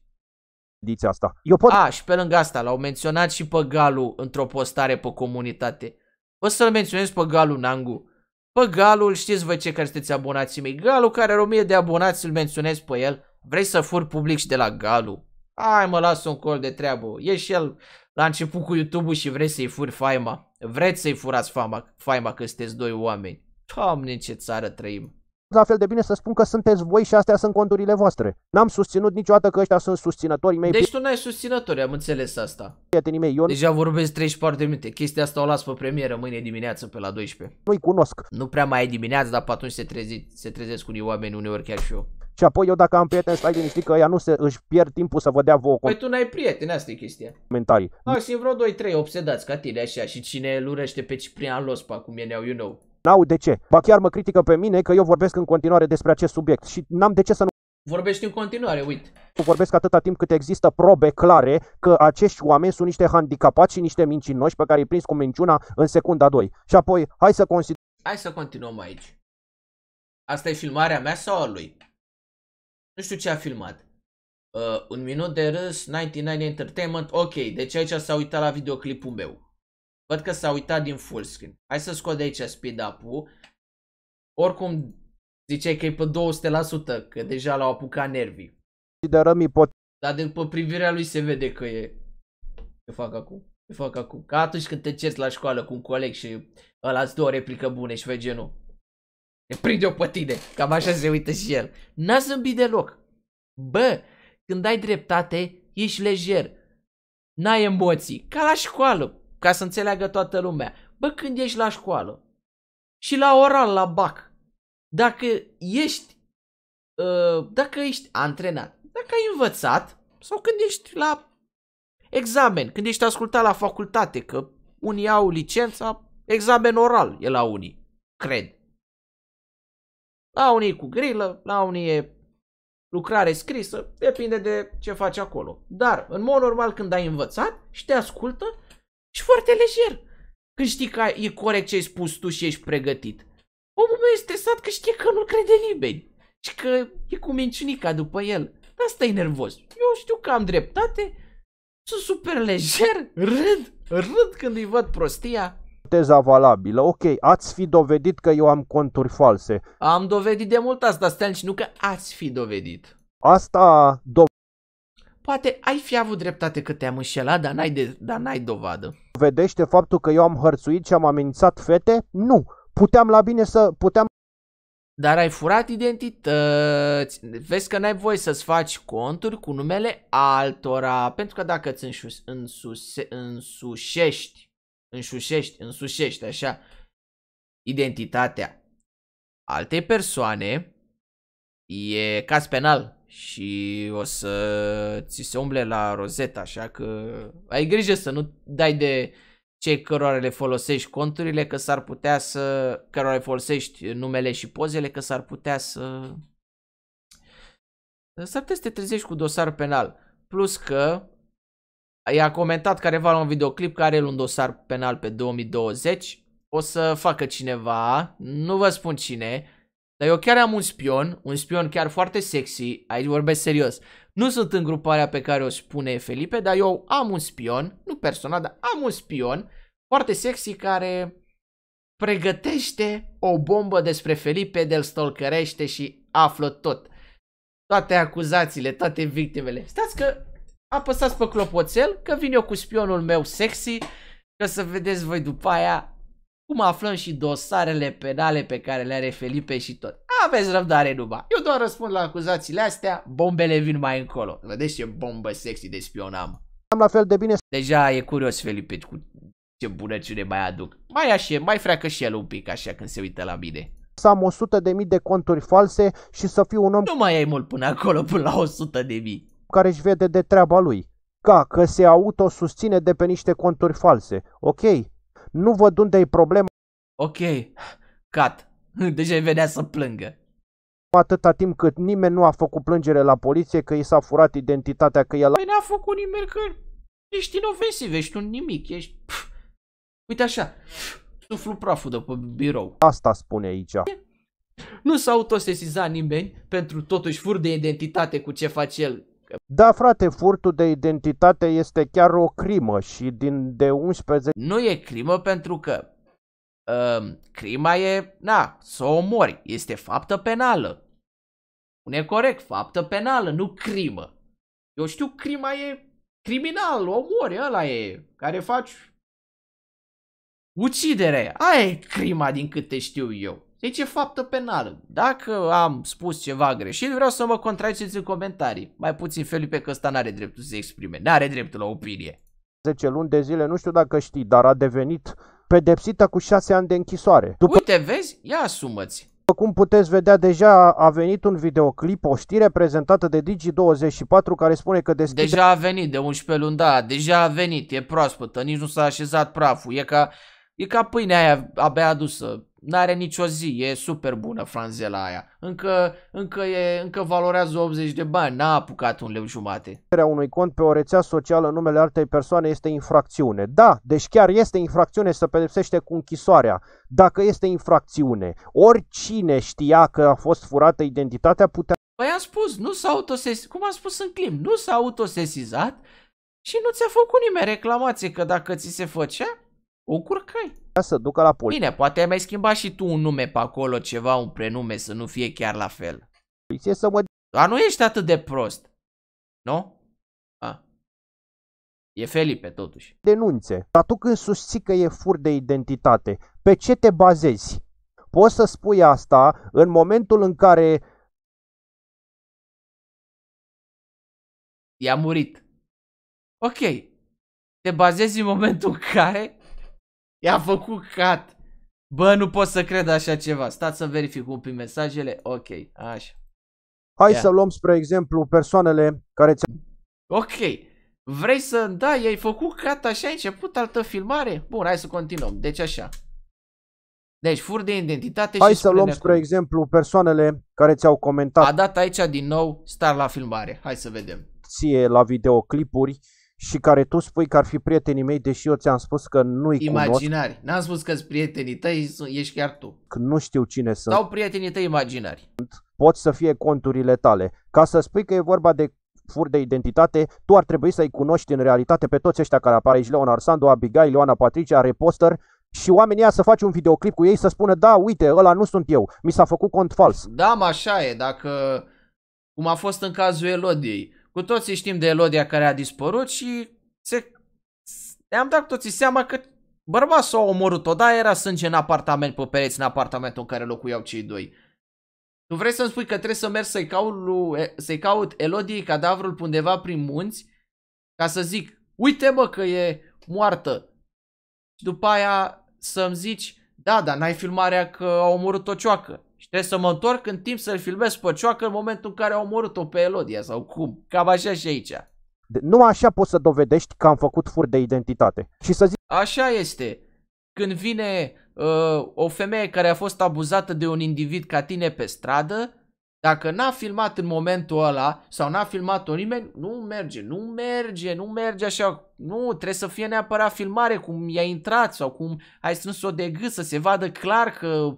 Diți asta. Eu pot... A, și pe lângă asta, l-au menționat și pe Galu într-o postare pe comunitate. O să-l menționez pe Galu Nangu. Pe Galul, știți vă ce care sunteți abonații mei. Galu care are o mie de abonați, îl menționez pe el. Vrei să fur public și de la Galu? Hai mă, las un col de treabă. E și el la început cu YouTube-ul și vrei să-i furi faima. Vreți să-i furați faima, faima că sunteți doi oameni. Doamne, ce țară trăim! la fel de bine să spun că sunteți voi și astea sunt conturile voastre. N-am susținut niciodată că ăștia sunt susținătorii mei. Deci tu n-ai susținători, am înțeles asta. Prietenii mei, eu... Deja vorbesc 34 de minute. Chestia asta o las pe premieră mâine dimineață pe la 12. Nu-i cunosc. Nu prea mai e dimineață, dar pe atunci se, trezi, se trezesc unii oameni uneori chiar și eu. Și apoi eu dacă am prieteni, stai din că ea nu se, își pierd timpul să vă dea vouă. Păi tu n-ai prieteni, asta e chestia. Comentarii. Maxim vreo 2-3 obsedați ca tine așa și cine îl urăște pe Ciprian Lospa, cum e neau you know. N-au de ce. Ba chiar mă critică pe mine că eu vorbesc în continuare despre acest subiect și n-am de ce să nu Vorbești în continuare, uite. Vorbesc atâta timp cât există probe clare că acești oameni sunt niște handicapați și niște mincinoși pe care îi prins cu minciuna în secunda 2. Și apoi, hai să consider... Hai să continuăm aici. Asta e filmarea mea sau a lui? Nu știu ce a filmat. Uh, un minut de râs, 99 Entertainment, ok, deci aici s-a uitat la videoclipul meu. Văd că s-a uitat din full screen. Hai să scot de aici speed up-ul. Oricum, ziceai că e pe 200%, că deja l-au apucat nervii. Considerăm ipoteza. Dar după privirea lui se vede că e... Ce fac acum? Ce fac acum? Ca atunci când te cerți la școală cu un coleg și ăla îți două replică bună și vezi genul. Te prinde-o pe tine. Cam așa se uită și el. N-a zâmbit deloc. Bă, când ai dreptate, ești lejer. N-ai emoții. Ca la școală ca să înțeleagă toată lumea. Bă, când ești la școală și la oral, la BAC, dacă ești, uh, dacă ești antrenat, dacă ai învățat sau când ești la examen, când ești ascultat la facultate, că unii au licența, examen oral e la unii, cred. La unii e cu grilă, la unii e lucrare scrisă, depinde de ce faci acolo. Dar, în mod normal, când ai învățat și te ascultă, și foarte lejer. Când știi că e corect ce ai spus tu și ești pregătit. Omul meu e stresat că știe că nu crede nimeni și că e cu minciunica după el. De asta e nervos. Eu știu că am dreptate, sunt super lejer, râd, râd când îi văd prostia. Teza valabilă, ok, ați fi dovedit că eu am conturi false. Am dovedit de mult asta, Stan, și nu că ați fi dovedit. Asta do poate ai fi avut dreptate că te-am înșelat, dar n-ai, de, dar n-ai dovadă. Vedește faptul că eu am hărțuit și am amenințat fete? Nu. Puteam la bine să... Puteam... Dar ai furat identități. Vezi că n-ai voie să-ți faci conturi cu numele altora. Pentru că dacă îți înșus, însuse, însușești, însușești, însușești, așa, identitatea altei persoane, e caz penal și o să ți se umble la rozet, așa că ai grijă să nu dai de cei cărora le folosești conturile, că s-ar putea să, cărora le folosești numele și pozele, că s-ar putea să... S-ar putea să te trezești cu dosar penal. Plus că i-a comentat careva la un videoclip care are un dosar penal pe 2020. O să facă cineva, nu vă spun cine, dar eu chiar am un spion, un spion chiar foarte sexy, aici vorbesc serios. Nu sunt în gruparea pe care o spune Felipe, dar eu am un spion, nu personal, dar am un spion foarte sexy care pregătește o bombă despre Felipe, de-l stalkerește și află tot. Toate acuzațiile, toate victimele. Stați că apăsați pe clopoțel că vin eu cu spionul meu sexy, că să vedeți voi după aia cum aflăm și dosarele penale pe care le are Felipe și tot. Aveți răbdare numai. Eu doar răspund la acuzațiile astea, bombele vin mai încolo. Vedeți ce bombă sexy de spion am. Am la fel de bine. Deja e curios Felipe cu ce bunăciune mai aduc. Mai așa, mai freacă și el un pic așa când se uită la mine să am 100 de mii de conturi false și să fiu un om... Nu mai ai mult până acolo, până la 100 de mii. ...care își vede de treaba lui. Ca că se autosusține de pe niște conturi false. Ok, nu văd unde e problema. Ok, cat. Deja îi venea să plângă. Atâta timp cât nimeni nu a făcut plângere la poliție că i s-a furat identitatea, că el... Păi n-a făcut nimeni că ești inofensiv, ești un nimic, ești... Pf. Uite așa, suflu praful de pe birou. Asta spune aici. Nu s-a autosesizat nimeni pentru totuși fur de identitate cu ce face el da, frate, furtul de identitate este chiar o crimă și din de 11... Nu e crimă pentru că uh, crima e, na, să o omori, este faptă penală. Nu e corect, faptă penală, nu crimă. Eu știu, crima e criminal, omori, ăla e, care faci uciderea. Aia e crima din câte știu eu. Deci e faptă penală. Dacă am spus ceva greșit, vreau să mă contraziceți în comentarii. Mai puțin Felipe că ăsta n-are dreptul să se exprime, n-are dreptul la opinie. 10 luni de zile, nu știu dacă știi, dar a devenit pedepsită cu 6 ani de închisoare. După... Uite, vezi? Ia asumați. După cum puteți vedea, deja a venit un videoclip, o știre prezentată de Digi24 care spune că deschide... Deja a venit de 11 luni, da, deja a venit, e proaspătă, nici nu s-a așezat praful, e ca, e ca pâinea aia abia adusă. N-are nicio zi, e super bună franzela aia. Încă, încă, e, încă valorează 80 de bani, n-a apucat un leu jumate. unui cont pe o rețea socială în numele altei persoane este infracțiune. Da, deci chiar este infracțiune să pedepsește cu închisoarea. Dacă este infracțiune, oricine știa că a fost furată identitatea putea... Păi am spus, nu s-a autosesizat, cum am spus în clip, nu s-a autosesizat și nu ți-a făcut nimeni reclamație că dacă ți se făcea, o curcai. Ca să ducă la poliție. Bine, poate ai mai schimbat și tu un nume pe acolo, ceva, un prenume, să nu fie chiar la fel. Poliție să mă... Dar nu ești atât de prost. Nu? A. E Felipe, totuși. Denunțe. Dar tu când susții că e fur de identitate, pe ce te bazezi? Poți să spui asta în momentul în care... I-a murit. Ok. Te bazezi în momentul în care I-a făcut cat. Bă, nu pot să cred așa ceva. Stați să verific un pic mesajele. Ok, așa. Hai yeah. să luăm, spre exemplu, persoanele care ți Ok. Vrei să... Da, i-ai făcut cat așa, ai început altă filmare? Bun, hai să continuăm. Deci așa. Deci, fur de identitate Hai și să luăm, spre exemplu, persoanele care ți-au comentat. A dat aici din nou star la filmare. Hai să vedem. Ție la videoclipuri și care tu spui că ar fi prietenii mei, deși eu ți-am spus că nu-i Imaginari. Cunosc. N-am spus că sunt prietenii tăi, ești chiar tu. Că Nu știu cine sunt. Sau prietenii tăi imaginari. Pot să fie conturile tale. Ca să spui că e vorba de fur de identitate, tu ar trebui să-i cunoști în realitate pe toți ăștia care apar aici, Leon Arsandu, Abigail, Ioana Patricia, Reposter, și oamenii să faci un videoclip cu ei să spună da, uite, ăla nu sunt eu, mi s-a făcut cont fals. Da, mă, așa e, dacă cum a fost în cazul Elodiei cu toții știm de Elodia care a dispărut și se... ne-am dat toții seama că bărbatul a omorât-o, da, era sânge în apartament, pe pereți, în apartamentul în care locuiau cei doi. Tu vrei să-mi spui că trebuie să merg să-i caut, lui... să caut Elodiei cadavrul pe undeva prin munți ca să zic, uite mă că e moartă. Și după aia să-mi zici, da, dar n-ai filmarea că a omorât o cioacă. Și trebuie să mă întorc în timp să-l filmez pe Cioacă în momentul în care au omorât-o pe Elodia sau cum. Cam așa și aici. Nu așa poți să dovedești că am făcut fur de identitate. Și să zic... Așa este. Când vine uh, o femeie care a fost abuzată de un individ ca tine pe stradă, dacă n-a filmat în momentul ăla sau n-a filmat-o nimeni, nu merge, nu merge, nu merge așa. Nu, trebuie să fie neapărat filmare cum i-a intrat sau cum ai strâns-o de gât să se vadă clar că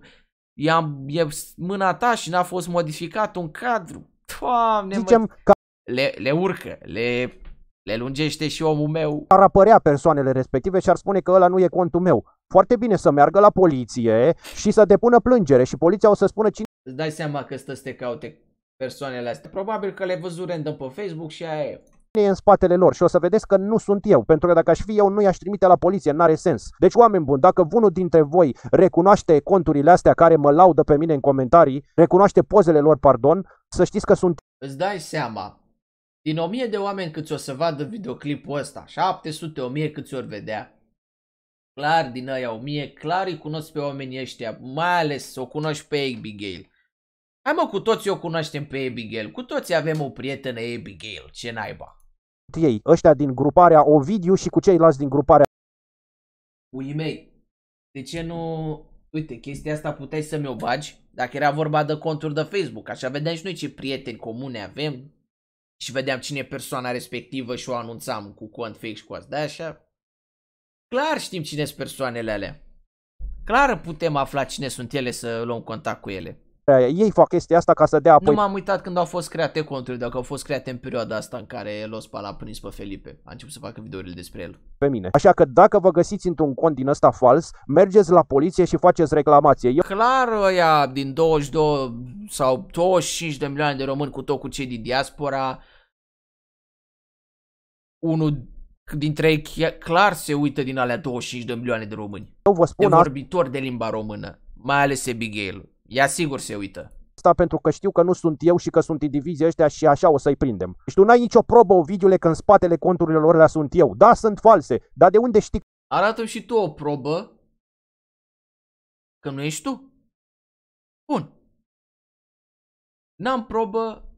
I-am, e mâna ta și n-a fost modificat un cadru. Doamne, Zicem mă... că... le, le urcă, le, le lungește și omul meu. Ar apărea persoanele respective și ar spune că ăla nu e contul meu. Foarte bine să meargă la poliție și să depună plângere și poliția o să spună cine... Îți dai seama că stă să te caute persoanele astea. Probabil că le văzut random pe Facebook și aia e e în spatele lor și o să vedeți că nu sunt eu, pentru că dacă aș fi eu nu i-aș trimite la poliție, n-are sens. Deci, oameni buni, dacă unul dintre voi recunoaște conturile astea care mă laudă pe mine în comentarii, recunoaște pozele lor, pardon, să știți că sunt... Îți dai seama, din 1000 de oameni câți o să vadă videoclipul ăsta, 700-1000 câți ori vedea, clar din aia 1000, clar îi cunosc pe oamenii ăștia, mai ales o cunoști pe Abigail. Hai mă, cu toți o cunoaștem pe Abigail, cu toți avem o prietenă Abigail, ce naiba ei, ăștia din gruparea Ovidiu și cu ceilalți din gruparea... Uimei, de ce nu... Uite, chestia asta puteai să mi-o bagi dacă era vorba de conturi de Facebook. Așa vedeam și noi ce prieteni comune avem și vedeam cine e persoana respectivă și o anunțam cu cont fake și cu asta. De așa, clar știm cine sunt persoanele alea. Clar putem afla cine sunt ele să luăm contact cu ele aia. Ei fac chestia asta ca să dea apoi... Nu m-am uitat când au fost create conturile, dacă au fost create în perioada asta în care Los Pal a prins pe Felipe. A început să facă videourile despre el. Pe mine. Așa că dacă vă găsiți într-un cont din ăsta fals, mergeți la poliție și faceți reclamație. Eu... Clar ăia din 22 sau 25 de milioane de români cu tot cu cei din diaspora, unul dintre ei clar se uită din alea 25 de milioane de români. Eu vă spun de vorbitori de limba română, mai ales Abigail. Ea sigur se uită. Asta pentru că știu că nu sunt eu și că sunt indivizii ăștia și așa o să-i prindem. Și deci tu n-ai nicio probă, Ovidiule, că în spatele conturilor lor sunt eu. Da, sunt false, dar de unde știi? Arată și tu o probă că nu ești tu. Bun. N-am probă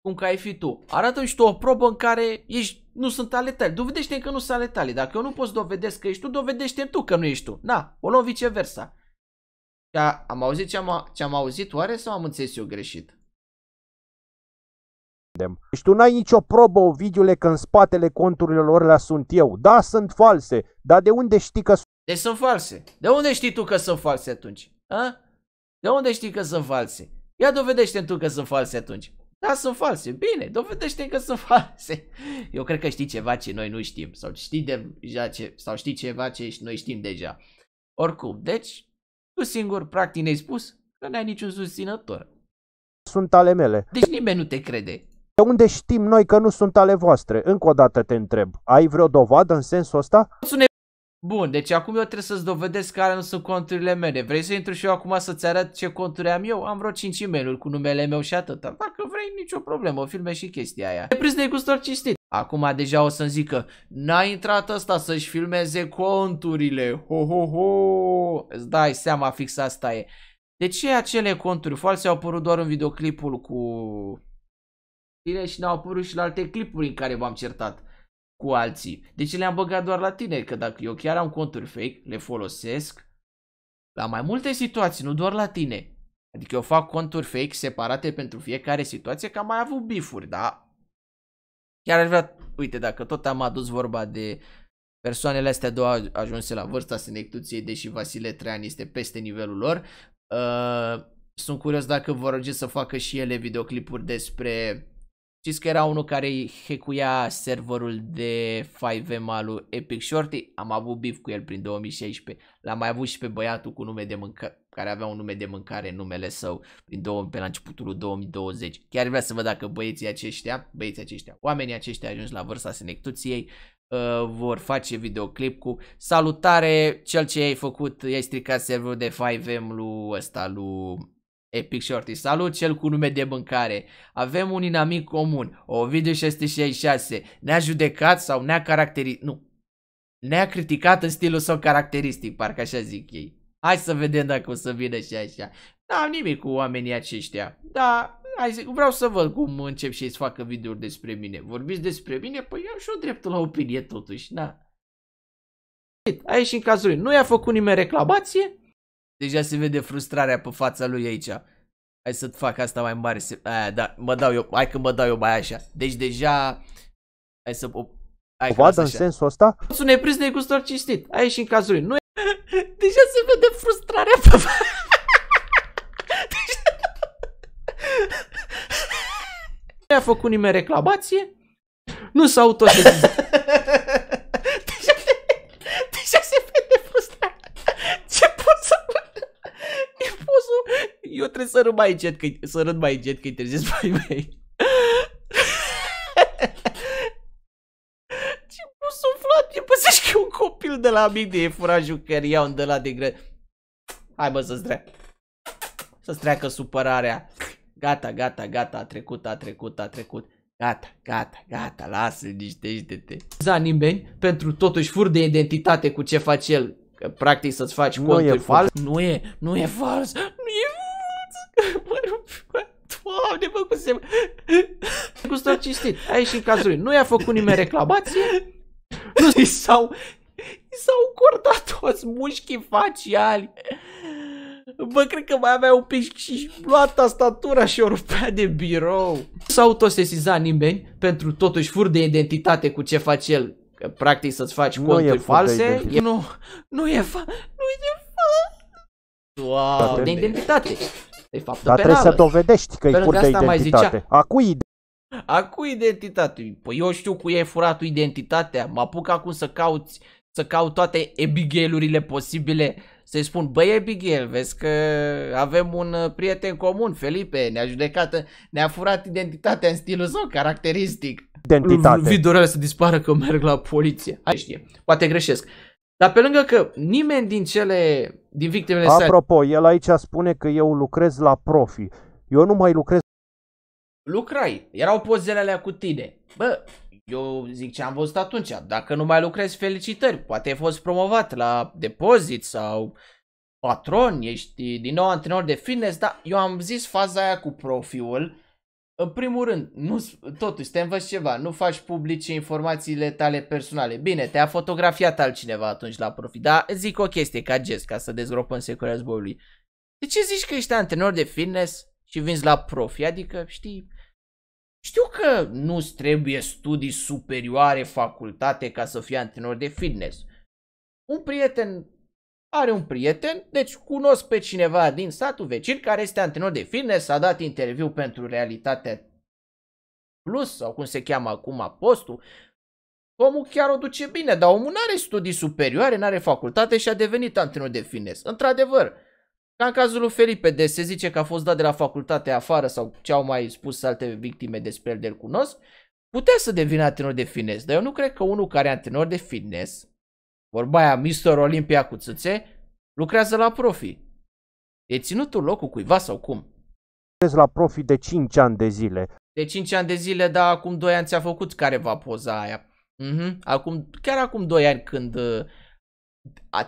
cum că ai fi tu. arată și tu o probă în care ești, nu sunt ale tale. Dovedește că nu sunt ale tale. Dacă eu nu pot dovedesc că ești tu, dovedește tu că nu ești tu. Na, da, o luăm viceversa. Dar am auzit ce am, ce am auzit oare sau am înțeles eu greșit? Deci tu n-ai nicio probă, Ovidiule, că în spatele conturilor lor la sunt eu. Da, sunt false, dar de unde știi că sunt? Deci sunt false. De unde știi tu că sunt false atunci? A? De unde știi că sunt false? Ia dovedește tu că sunt false atunci. Da, sunt false. Bine, dovedește că sunt false. Eu cred că știi ceva ce noi nu știm sau știi, deja ce, sau știi ceva ce noi știm deja. Oricum, deci tu singur, practic, ne-ai spus că n-ai niciun susținător. Sunt ale mele. Deci nimeni nu te crede. De unde știm noi că nu sunt ale voastre? Încă o dată te întreb. Ai vreo dovadă în sensul ăsta? Bun, deci acum eu trebuie să-ți dovedesc care nu sunt conturile mele. Vrei să intru și eu acum să-ți arăt ce conturi am eu? Am vreo 5 e cu numele meu și atâta. Dacă vrei, nicio problemă, filme și chestia aia. E prins de gustor cinstit. Acum deja o să-mi zică, n-a intrat ăsta să-și filmeze conturile, ho, ho, ho, îți dai seama fix asta e. De ce acele conturi false au apărut doar în videoclipul cu tine și n-au apărut și la alte clipuri în care v-am certat cu alții? De ce le-am băgat doar la tine? Că dacă eu chiar am conturi fake, le folosesc la mai multe situații, nu doar la tine. Adică eu fac conturi fake separate pentru fiecare situație, că am mai avut bifuri, da? Chiar aș vrea, uite, dacă tot am adus vorba de persoanele astea două ajunse la vârsta senectuției, deși Vasile Trean este peste nivelul lor, uh, sunt curios dacă vor ajunge să facă și ele videoclipuri despre Știți că era unul care hecuia serverul de 5M al Epic Shorty? Am avut bif cu el prin 2016. L-am mai avut și pe băiatul cu nume de mâncare, care avea un nume de mâncare, numele său, prin două, pe la începutul 2020. Chiar vrea să văd dacă băieții aceștia, băieții aceștia, oamenii aceștia ajuns la vârsta senectuției, uh, vor face videoclip cu salutare, cel ce ai făcut, i-ai stricat serverul de 5M lui ăsta, lui Epic Shorty. Salut cel cu nume de mâncare. Avem un inamic comun, Ovidiu 666. Ne-a judecat sau ne-a caracterizat... Nu. Ne-a criticat în stilul său caracteristic, parcă așa zic ei. Hai să vedem dacă o să vină și așa. N-am nimic cu oamenii aceștia. Da, hai zic, vreau să văd cum încep și ei să facă videouri despre mine. Vorbiți despre mine? Păi eu am și o dreptul la opinie totuși, da. Aici și în cazul lui, nu i-a făcut nimeni reclamație, Deja se vede frustrarea pe fața lui aici. Hai să fac asta mai mare. Se... Aia, da, mă dau eu, hai că mă dau eu mai așa. Deci deja... Hai să... O... Hai o vadă în sensul ăsta? ne prins de gustor cinstit. ai și în cazul lui. Nu e... Deja se vede frustrarea pe fața... Nu a făcut nimeni reclamație, nu s-a autosezizat. Trebuie să râd mai încet, că să râd mai încet că interzis mai mai mei. Ce suflat, e păsești că un copil de la mic de furajul care iau un de la de gră... Hai bă să-ți treacă. Să-ți treacă supărarea. Gata, gata, gata, a trecut, a trecut, a trecut. Gata, gata, gata, lasă-l, niștește-te. Za nimeni pentru totuși fur de identitate cu ce faci el. Că, practic să-ți faci nu e fals. Nu e, nu e fals, Doamne, mă, cum se... Gustor cinstit. A ieșit cazul lui. Nu i-a făcut nimeni reclamație. Nu i s-au... I s-au încordat toți mușchii faciali. Bă, cred că mai avea un pic și luat tastatura și o rupea de birou. Nu s-a autosesizat nimeni pentru totuși fur de identitate cu ce face el. Că, practic să-ți faci nu conturi false. E... Nu, nu e fa... Nu e fa... Wow, de identitate. E faptă Dar penală. trebuie să dovedești că e furt de identitate. a cui a cui identitate? Păi eu știu cu ei furat identitatea. Mă apuc acum să cauți să caut toate ebigelurile posibile, să-i spun, băi Abigail, vezi că avem un uh, prieten comun, Felipe, ne-a judecat, ne-a furat identitatea în stilul său caracteristic. Identitate. Videorele să dispară că merg la poliție. Hai știe, poate greșesc. Dar pe lângă că nimeni din cele, din victimele sale... Apropo, el aici spune că eu lucrez la profi. Eu nu mai lucrez... Lucrai. Erau pozele alea cu tine. Bă, eu zic ce am văzut atunci. Dacă nu mai lucrezi, felicitări. Poate ai fost promovat la depozit sau patron, ești din nou antrenor de fitness, dar eu am zis faza aia cu profiul în primul rând, nu, totuși, te învăț ceva, nu faci publice informațiile tale personale. Bine, te-a fotografiat altcineva atunci la profit, dar zic o chestie ca gest, ca să dezgropăm securea zborului. De ce zici că ești antrenor de fitness și vinzi la profi? Adică, știi, știu că nu trebuie studii superioare, facultate ca să fii antrenor de fitness. Un prieten are un prieten, deci cunosc pe cineva din satul vecin care este antrenor de fitness, a dat interviu pentru Realitatea Plus sau cum se cheamă acum postul. Omul chiar o duce bine, dar omul nu are studii superioare, nu are facultate și a devenit antrenor de fitness. Într-adevăr, ca în cazul lui Felipe de se zice că a fost dat de la facultate afară sau ce au mai spus alte victime despre el de-l cunosc, putea să devină antrenor de fitness, dar eu nu cred că unul care e antrenor de fitness Vorba aia, Mr. Olimpia cu țâțe, lucrează la profi. E ținut un loc cu cuiva sau cum? Lucrez la profi de 5 ani de zile. De 5 ani de zile, dar acum 2 ani ți-a făcut careva poza aia. Mm-hmm. Acum, chiar acum 2 ani când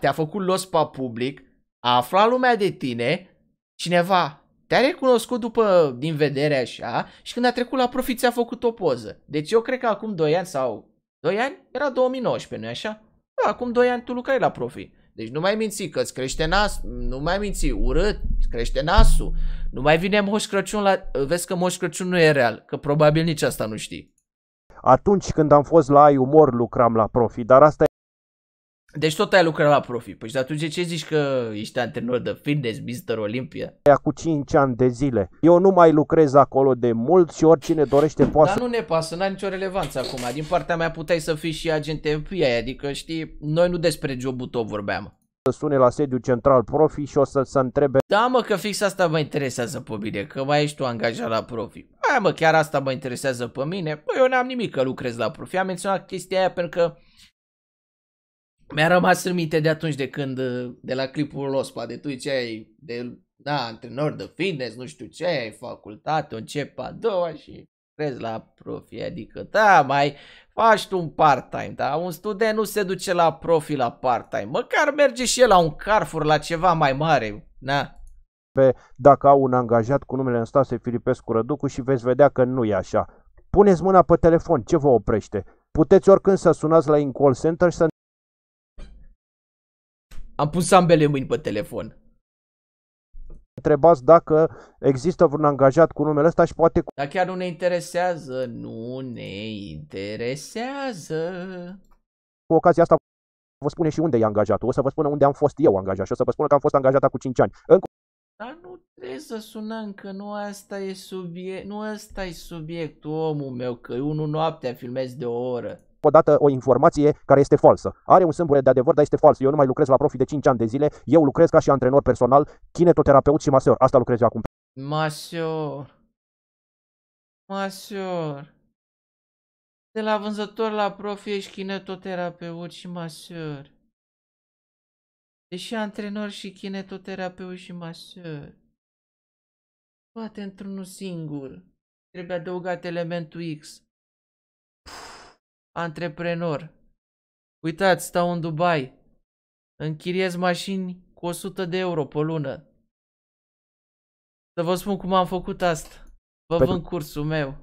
te-a făcut los pe public, a aflat lumea de tine, cineva te-a recunoscut după din vedere așa și când a trecut la profi ți-a făcut o poză. Deci eu cred că acum 2 ani sau 2 ani era 2019, nu-i așa? Da, acum 2 ani tu lucrai la profi. Deci nu mai minți că îți crește nas, nu mai minți urât, îți crește nasul. Nu mai vine Moș Crăciun la... Vezi că Moș Crăciun nu e real, că probabil nici asta nu știi. Atunci când am fost la Ai Umor lucram la profi, dar asta deci tot ai lucrat la profi. Păi și atunci ce zici că ești antrenor de fitness, Mr. Olimpia? Aia cu 5 ani de zile. Eu nu mai lucrez acolo de mult și oricine dorește poate Dar nu ne pasă, n ai nicio relevanță acum. Din partea mea puteai să fii și agent FBI, adică știi, noi nu despre jobul tău vorbeam. Să sune la sediu central profi și o să se întrebe Da mă că fix asta mă interesează pe mine, că mai ești tu angajat la profi Aia mă, chiar asta mă interesează pe mine, păi eu n-am nimic că lucrez la profi Am menționat chestia aia pentru că mi-a rămas în minte de atunci de când, uh, de la clipul Lospa, de tu ce ai, de, da, antrenor de fitness, nu știu ce, ai facultate, încep a doua și crezi la profi, adică da, mai faci tu un part-time, da, un student nu se duce la profi la part-time, măcar merge și el la un Carrefour, la ceva mai mare, na. Pe, dacă au un angajat cu numele în Stase Filipescu Răducu și veți vedea că nu e așa. Puneți mâna pe telefon, ce vă oprește? Puteți oricând să sunați la in call center și să am pus ambele mâini pe telefon. Întrebați dacă există vreun angajat cu numele ăsta și poate... Dar chiar nu ne interesează, nu ne interesează. Cu ocazia asta vă spune și unde e angajatul, o să vă spună unde am fost eu angajat și o să vă spună că am fost angajat cu 5 ani. Încă... Dar nu trebuie să sunăm că nu asta e subiect, nu asta e subiectul omul meu, că unul noaptea filmez de o oră odată o informație care este falsă. Are un sâmbure de adevăr, dar este fals. Eu nu mai lucrez la profi de 5 ani de zile, eu lucrez ca și antrenor personal, kinetoterapeut și masor. Asta lucrez eu acum. Masor. Masor. De la vânzător la profi ești kinetoterapeut și masor. Deși antrenor și kinetoterapeut și masor. poate într-unul singur. Trebuie adăugat elementul X antreprenor. Uitați, stau în Dubai. Închiriez mașini cu 100 de euro pe lună. Să vă spun cum am făcut asta. Vă Pentru... vând cursul meu.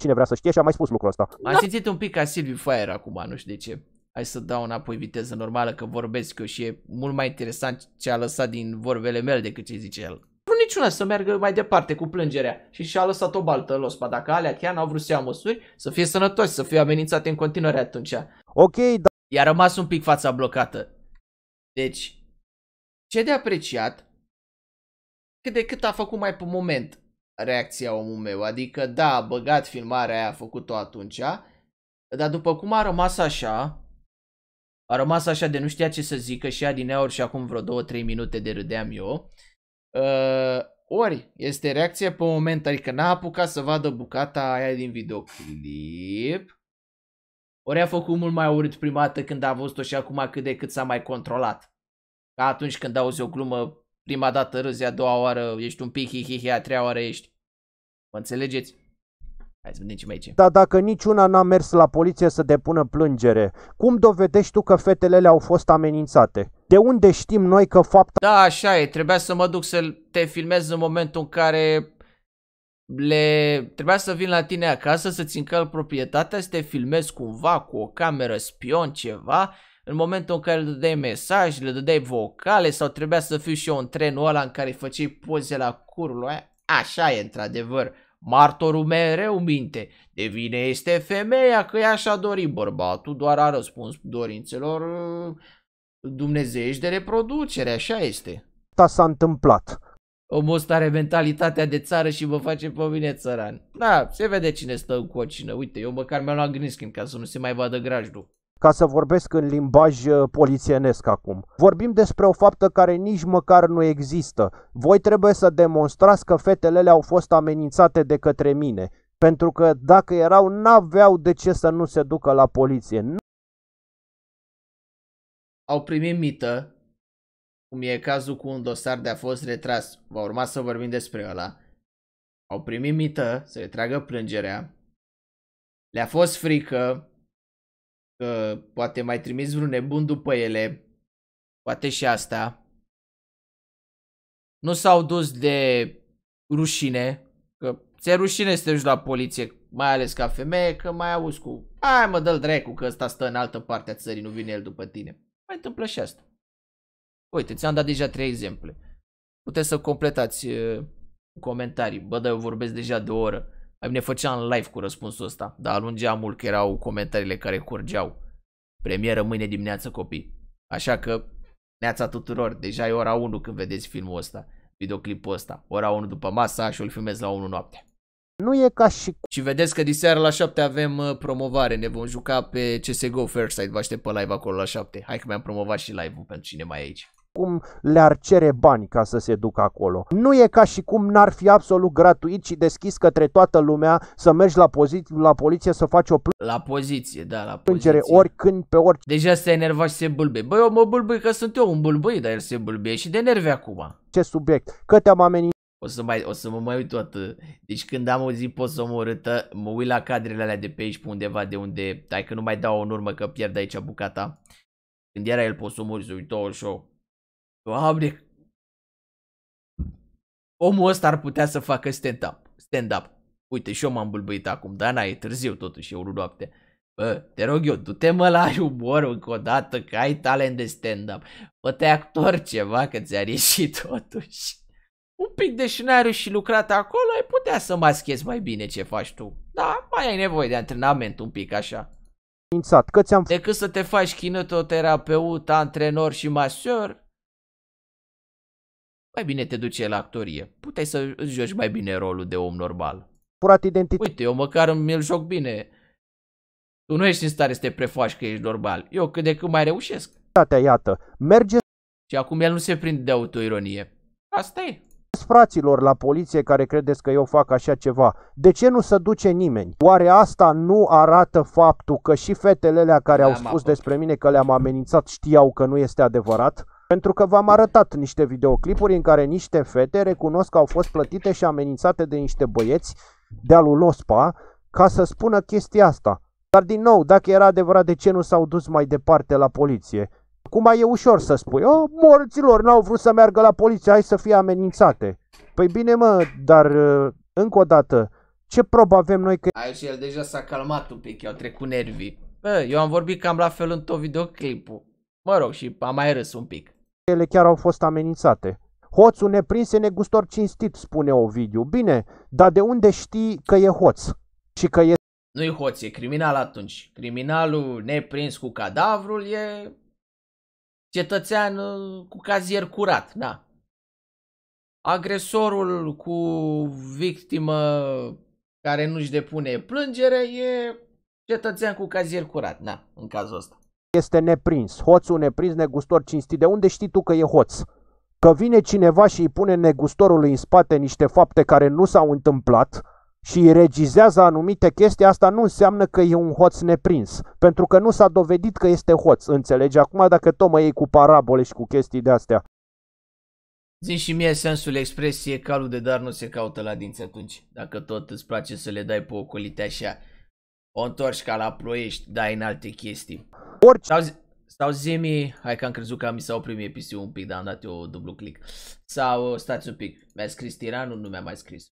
Cine vrea să știe și am mai spus lucrul ăsta. Am da. simțit un pic ca Silviu Fire acum, nu știu de ce. Hai să dau înapoi viteză normală că vorbesc eu și e mult mai interesant ce a lăsat din vorbele mele decât ce zice el niciuna să meargă mai departe cu plângerea și și-a lăsat o baltă lospa. Dacă alea chiar n-au vrut să ia măsuri, să fie sănătoși, să fie amenințate în continuare atunci. Ok, da. I-a rămas un pic fața blocată. Deci, ce de apreciat, cât de cât a făcut mai pe moment reacția omul meu. Adică, da, a băgat filmarea aia, a făcut-o atunci, dar după cum a rămas așa, a rămas așa de nu știa ce să zică și ea din aur și acum vreo 2-3 minute de râdeam eu, Uh, ori este reacție pe moment, adică n-a apucat să vadă bucata aia din videoclip. Ori a făcut mult mai urât prima dată când a văzut-o și acum cât de cât s-a mai controlat. Ca atunci când auzi o glumă, prima dată râzi, a doua oară ești un pic hihihi, a treia oară ești. Mă înțelegeți? Hai să vedem ce mai e. Dar dacă niciuna n-a mers la poliție să depună plângere, cum dovedești tu că fetele le-au fost amenințate? De unde știm noi că fapta... Da, așa e, trebuia să mă duc să te filmez în momentul în care le... Trebuia să vin la tine acasă, să-ți încălc proprietatea, să te filmezi cumva cu o cameră spion, ceva, în momentul în care le dădeai mesaj, le dădeai vocale sau trebuia să fiu și eu în trenul ăla în care îi făceai poze la curul aia. Așa e, într-adevăr. Martorul mereu minte. De vine este femeia că ea și-a dorit bărbatul, doar a răspuns dorințelor dumnezeiești de reproducere, așa este. Ta s-a întâmplat. Omul ăsta are mentalitatea de țară și mă face pe mine țăran. Da, se vede cine stă în cocină. Uite, eu măcar mi-am luat Grinskin ca să nu se mai vadă grajdul. Ca să vorbesc în limbaj uh, polițienesc acum. Vorbim despre o faptă care nici măcar nu există. Voi trebuie să demonstrați că le au fost amenințate de către mine. Pentru că dacă erau, n-aveau de ce să nu se ducă la poliție au primit mită, cum e cazul cu un dosar de a fost retras, va urma să vorbim despre ăla, au primit mită să retragă plângerea, le-a fost frică că poate mai trimis vreun nebun după ele, poate și asta. Nu s-au dus de rușine, că ți-e rușine să te duci la poliție, mai ales ca femeie, că mai auzi cu Hai mă, dă-l dracu că ăsta stă în altă parte a țării, nu vine el după tine mai întâmplă și asta. Uite, ți-am dat deja trei exemple. Puteți să completați uh, comentarii. Bă, dar eu vorbesc deja de o oră. Mai bine făceam live cu răspunsul ăsta, dar alungea mult că erau comentariile care curgeau. Premieră mâine dimineață, copii. Așa că, neața tuturor, deja e ora 1 când vedeți filmul ăsta, videoclipul ăsta. Ora 1 după masa și îl filmez la 1 noaptea. Nu e ca și... Și vedeți că diseară la 7 avem uh, promovare, ne vom juca pe CSGO Fairside, vă aștept pe live acolo la 7. Hai că mi-am promovat și live-ul pentru cine mai e aici cum le-ar cere bani ca să se ducă acolo. Nu e ca și cum n-ar fi absolut gratuit și deschis către toată lumea să mergi la, poziție, la poliție să faci o plângere. La poziție, da, la plângere oricând pe orice. Deja se enerva și se bâlbe. Băi, eu mă bâlbui că sunt eu un bâlbâi, dar el se bulbe. și de nerve acum. Ce subiect? Că te-am amenit. O să, mai, o să mă mai uit tot. Deci când am o zi pot să mă uit la cadrele alea de pe aici pe undeva de unde... Hai că nu mai dau o urmă că pierd aici bucata. Când era el post omorât, uite show. Doamne! Omul ăsta ar putea să facă stand-up. Stand-up. Uite, și eu m-am bulbăit acum, dar n-ai, e târziu totuși, e unu noapte. Bă, te rog eu, du-te mă la umor încă o dată, că ai talent de stand-up. Bă, te actor ceva, că ți-ar ieși totuși un pic de șinariu și lucrat acolo, ai putea să maschezi mai bine ce faci tu. Da, mai ai nevoie de antrenament un pic așa. Ințat, că ți-am... Decât să te faci kinetoterapeut, antrenor și masor, mai bine te duce la actorie. Puteai să îți joci mai bine rolul de om normal. Purat identit... Uite, eu măcar mi-l joc bine. Tu nu ești în stare să te prefaci că ești normal. Eu cât de cât mai reușesc. Iată, merge... Și acum el nu se prinde de autoironie. Asta e fraților la poliție care credeți că eu fac așa ceva. De ce nu se duce nimeni? Oare asta nu arată faptul că și fetele alea care le-am au spus apă. despre mine că le-am amenințat știau că nu este adevărat? Pentru că v-am arătat niște videoclipuri în care niște fete recunosc că au fost plătite și amenințate de niște băieți de alul Lospa ca să spună chestia asta. Dar din nou, dacă era adevărat, de ce nu s-au dus mai departe la poliție? Acum e ușor să spui, oh, morților, n-au vrut să meargă la poliție, hai să fie amenințate. Păi bine mă, dar uh, încă o dată, ce probă avem noi că... Aici el deja s-a calmat un pic, i-au trecut nervii. Bă, eu am vorbit cam la fel în tot videoclipul. Mă rog, și am mai râs un pic. Ele chiar au fost amenințate. Hoțul neprins e negustor cinstit, spune Ovidiu. Bine, dar de unde știi că e hoț? Și că e... Nu-i hoț, e criminal atunci. Criminalul neprins cu cadavrul e Cetățean uh, cu cazier curat, da. Agresorul cu victimă care nu-și depune plângere e cetățean cu cazier curat, da, în cazul ăsta. Este neprins, hoțul neprins, negustor cinstit. De unde știi tu că e hoț? Că vine cineva și îi pune negustorului în spate niște fapte care nu s-au întâmplat, și regizează anumite chestii, asta nu înseamnă că e un hoț neprins, pentru că nu s-a dovedit că este hoț, înțelegi? Acum dacă tot mă iei cu parabole și cu chestii de-astea. Zici și mie sensul expresie, calul de dar nu se caută la dinți atunci, dacă tot îți place să le dai pe ocolite așa. O întorci ca la ploiești, dai în alte chestii. Orice... Sau, zi, sau zimi, hai că am crezut că mi s-a oprit mie PC un pic, dar am dat eu dublu click. Sau stați un pic, mi-a scris tiranul, nu mi-a mai scris.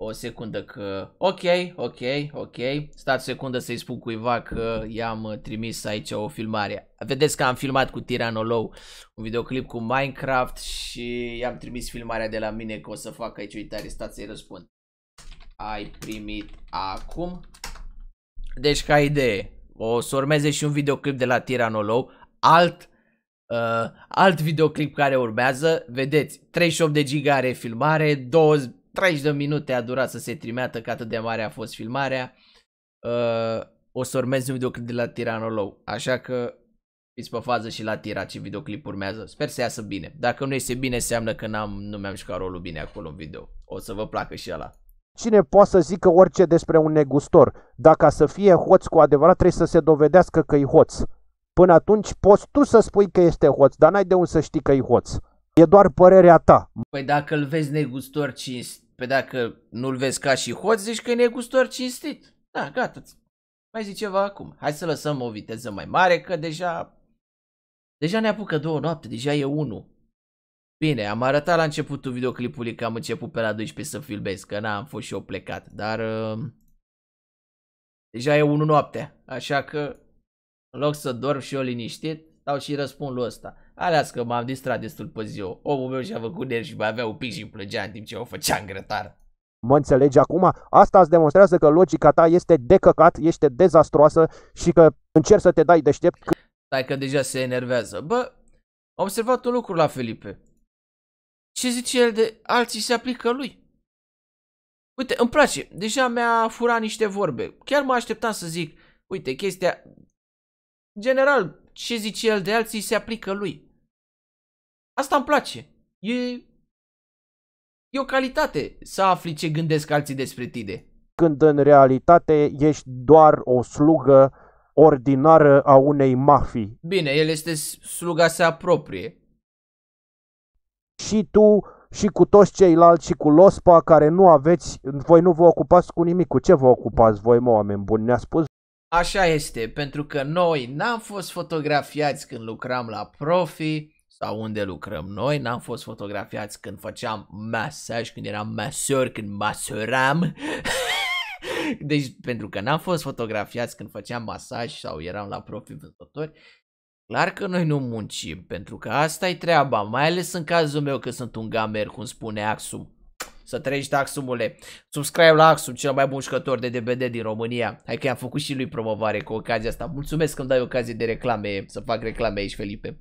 O secundă că... Ok, ok, ok. Stați o secundă să-i spun cuiva că i-am trimis aici o filmare. Vedeți că am filmat cu Tiranolou un videoclip cu Minecraft și i-am trimis filmarea de la mine că o să fac aici uitare. Stați să-i răspund. Ai primit acum. Deci ca idee, o să urmeze și un videoclip de la Tiranolou. alt uh, alt videoclip care urmează, vedeți, 38 de giga are filmare, 20, 30 de minute a durat să se trimeată că atât de mare a fost filmarea. Uh, o să urmeze un videoclip de la Tiranolou, așa că fiți pe fază și la Tira ce videoclip urmează. Sper să iasă bine. Dacă nu iese bine, înseamnă că n-am, nu mi-am jucat rolul bine acolo în video. O să vă placă și ăla. Cine poate să zică orice despre un negustor? Dacă să fie hoț cu adevărat, trebuie să se dovedească că e hoț. Până atunci poți tu să spui că este hoț, dar n-ai de unde să știi că e hoț. E doar părerea ta. Păi dacă îl vezi negustor cinstit, pe dacă nu-l vezi ca și hoț, zici că e negustor cinstit. Da, gata. Mai zici ceva acum. Hai să lăsăm o viteză mai mare, că deja... Deja ne apucă două noapte, deja e unu. Bine, am arătat la începutul videoclipului că am început pe la 12 să filmez, că n-am fost și eu plecat, dar... Uh, deja e 1 noapte, așa că... În loc să dorm și eu liniștit, stau și răspund lui ăsta. Aleas că m-am distrat destul pe ziua. Omul meu și-a făcut nervi și mai avea un pic și plăgea în timp ce o în grătar. Mă înțelegi acum? Asta îți demonstrează că logica ta este decăcat, este dezastroasă și că încerci să te dai deștept. Stai că deja se enervează. Bă, am observat un lucru la Felipe. Ce zice el de alții se aplică lui? Uite, îmi place, deja mi-a furat niște vorbe. Chiar mă așteptam să zic, uite, chestia... General, ce zice el de alții se aplică lui. Asta îmi place. E, e o calitate să afli ce gândesc alții despre tine. Când în realitate ești doar o slugă ordinară a unei mafii. Bine, el este sluga sa proprie. Și tu și cu toți ceilalți și cu Lospa care nu aveți, voi nu vă ocupați cu nimic. Cu ce vă ocupați voi, mă, oameni buni? Ne-a spus Așa este, pentru că noi n-am fost fotografiați când lucram la profi, sau unde lucrăm noi, n-am fost fotografiați când făceam masaj, când eram masor, când masoram. deci pentru că n-am fost fotografiați când făceam masaj sau eram la proprii vânzători, clar că noi nu muncim, pentru că asta e treaba, mai ales în cazul meu că sunt un gamer, cum spune Axum. Să treci Axumule. Subscribe la Axum, cel mai bun jucător de DBD din România. Hai că i-am făcut și lui promovare cu ocazia asta. Mulțumesc că îmi dai ocazie de reclame, să fac reclame aici, Felipe.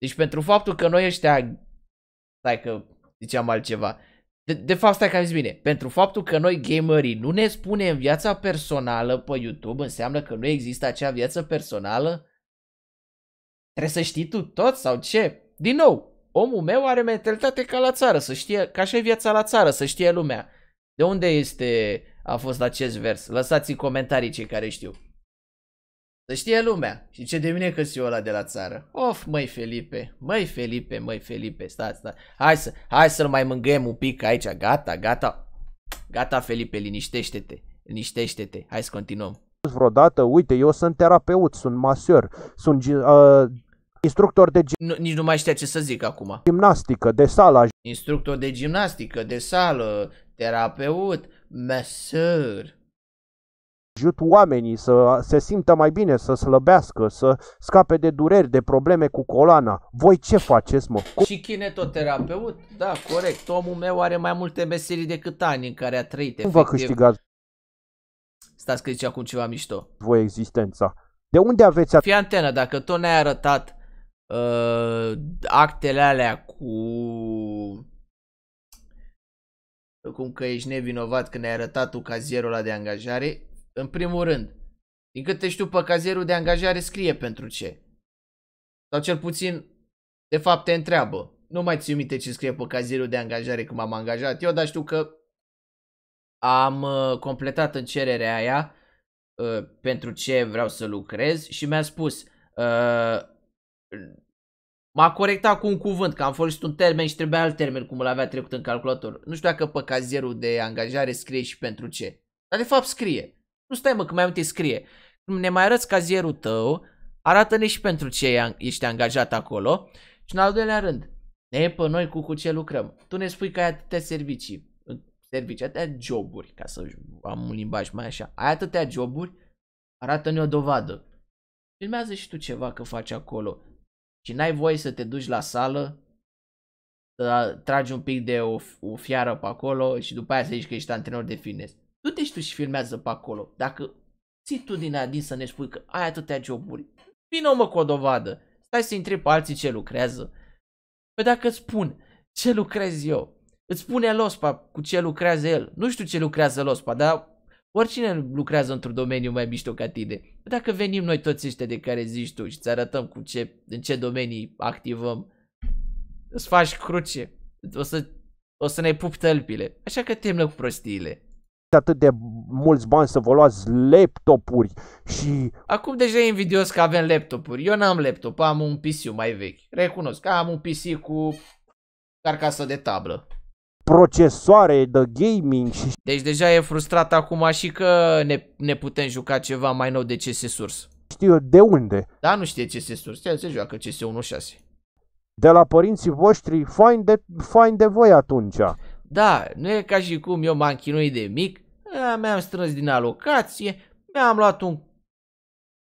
Deci pentru faptul că noi ăștia, stai că ziceam altceva, de, de fapt stai că am zis bine, pentru faptul că noi gamerii nu ne spunem viața personală pe YouTube, înseamnă că nu există acea viață personală? Trebuie să știi tu tot sau ce? Din nou, omul meu are mentalitate ca la țară, să știe, ca așa e viața la țară, să știe lumea. De unde este, a fost acest vers? Lăsați comentarii cei care știu. Să știe lumea. Și ce de mine că ăla de la țară. Of, măi Felipe, măi Felipe, măi Felipe, stați, stați. Hai, să, hai să-l mai mângâiem un pic aici, gata, gata. Gata, Felipe, liniștește-te, liniștește-te. Hai să continuăm. Vreodată, uite, eu sunt terapeut, sunt maseur, sunt uh, instructor de nu, Nici nu mai știa ce să zic acum. Gimnastică, de sală. Instructor de gimnastică, de sală, terapeut, masor ajut oamenii să se simtă mai bine, să slăbească, să scape de dureri, de probleme cu colana. Voi ce faceți, mă? Și kinetoterapeut? Da, corect. Omul meu are mai multe meserii decât ani în care a trăit. Cum vă câștigați? Stați că zice acum ceva mișto. Voi existența. De unde aveți... Fii antenă, dacă tot ne-ai arătat uh, actele alea cu cum că ești nevinovat când ai arătat tu cazierul ăla de angajare, în primul rând. Din câte știu, pe cazierul de angajare scrie pentru ce. Sau cel puțin, de fapt, te întreabă. Nu mai ți minte ce scrie pe cazierul de angajare când m-am angajat eu, dar știu că am uh, completat în cererea aia uh, pentru ce vreau să lucrez și mi-a spus uh, m-a corectat cu un cuvânt, că am folosit un termen și trebuia alt termen cum îl avea trecut în calculator. Nu știu dacă pe cazierul de angajare scrie și pentru ce. Dar de fapt scrie. Nu stai mă, că mai multe scrie. Ne mai arăți cazierul tău, arată-ne și pentru ce ești angajat acolo. Și în al doilea rând, ne pe noi cu, cu ce lucrăm. Tu ne spui că ai atâtea servicii, servicii, atâtea joburi, ca să am un limbaj mai așa. Ai atâtea joburi, arată-ne o dovadă. Filmează și tu ceva că faci acolo. Și n-ai voie să te duci la sală, să tragi un pic de o, o fiară pe acolo și după aia să zici că ești antrenor de fitness du-te și tu și filmează pe acolo. Dacă ții tu din adin să ne spui că ai atâtea joburi, vină mă cu o dovadă. Stai să întrebi pe alții ce lucrează. Păi dacă îți spun ce lucrez eu, îți spune Lospa cu ce lucrează el. Nu știu ce lucrează Lospa, dar oricine lucrează într-un domeniu mai mișto ca tine. Păi dacă venim noi toți ăștia de care zici tu și îți arătăm cu ce, în ce domenii activăm, îți faci cruce, o să, o să ne pup tălpile. Așa că te cu prostiile atât de mulți bani să vă luați laptopuri și... Acum deja e invidios că avem laptopuri. Eu n-am laptop, am un PC mai vechi. Recunosc că am un PC cu carcasă de tablă. Procesoare de gaming și... Deci deja e frustrat acum și că ne, ne putem juca ceva mai nou de CS Source. Știu de unde. Da, nu știe CS Source, el se joacă CS 1.6. De la părinții voștri, fain de, fain de voi atunci. Da, nu e ca și cum eu m-am chinuit de mic, ă, mi-am strâns din alocație, mi-am luat un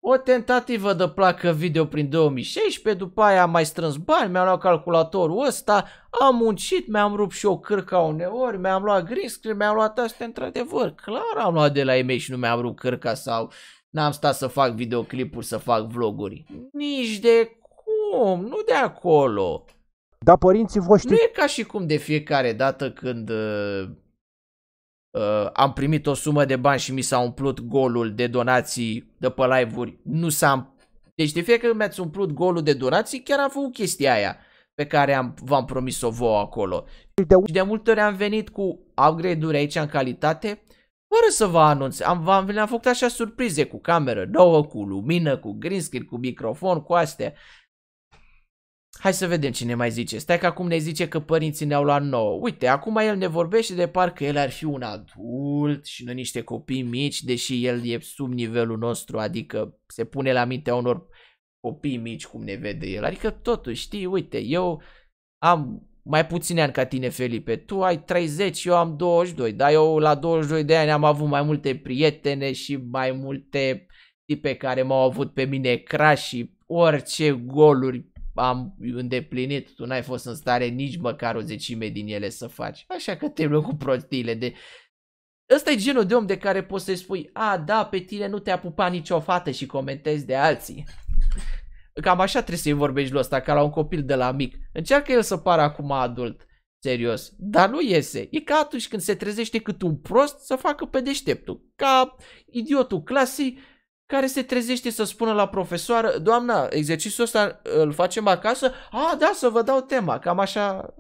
o tentativă de placă video prin 2016, după aia am mai strâns bani, mi-am luat calculatorul ăsta, am muncit, mi-am rupt și o cârca uneori, mi-am luat green mi-am luat astea într-adevăr, clar am luat de la ei și nu mi-am rupt cârca sau n-am stat să fac videoclipuri, să fac vloguri. Nici de cum, nu de acolo. Dar părinții voștri... Nu e ca și cum de fiecare dată când uh, uh, am primit o sumă de bani și mi s-a umplut golul de donații de pe live-uri. Nu s-a... Deci de fiecare când mi-ați umplut golul de donații, chiar am făcut chestia aia pe care am, v-am promis-o vouă acolo. De... Și de multe ori am venit cu upgrade-uri aici în calitate, fără să vă anunț. Am, am, am făcut așa surprize cu cameră nouă, cu lumină, cu green screen, cu microfon, cu astea. Hai să vedem cine mai zice. Stai că acum ne zice că părinții ne-au luat nouă. Uite, acum el ne vorbește de parcă el ar fi un adult și noi niște copii mici, deși el e sub nivelul nostru, adică se pune la mintea unor copii mici cum ne vede el. Adică totuși, știi, uite, eu am mai puține ani ca tine, Felipe. Tu ai 30, eu am 22, dar eu la 22 de ani am avut mai multe prietene și mai multe tipe care m-au avut pe mine crash și orice goluri am îndeplinit, tu n-ai fost în stare nici măcar o zecime din ele să faci. Așa că te cu prostiile de... Ăsta e genul de om de care poți să-i spui, a, da, pe tine nu te-a pupat nicio fată și comentezi de alții. Cam așa trebuie să-i vorbești lui ăsta, ca la un copil de la mic. Încearcă el să pară acum adult, serios, dar nu iese. E ca atunci când se trezește cât un prost să facă pe deșteptul. Ca idiotul clasic, care se trezește să spună la profesoară, doamna, exercițiul ăsta îl facem acasă? A, da, să vă dau tema, cam așa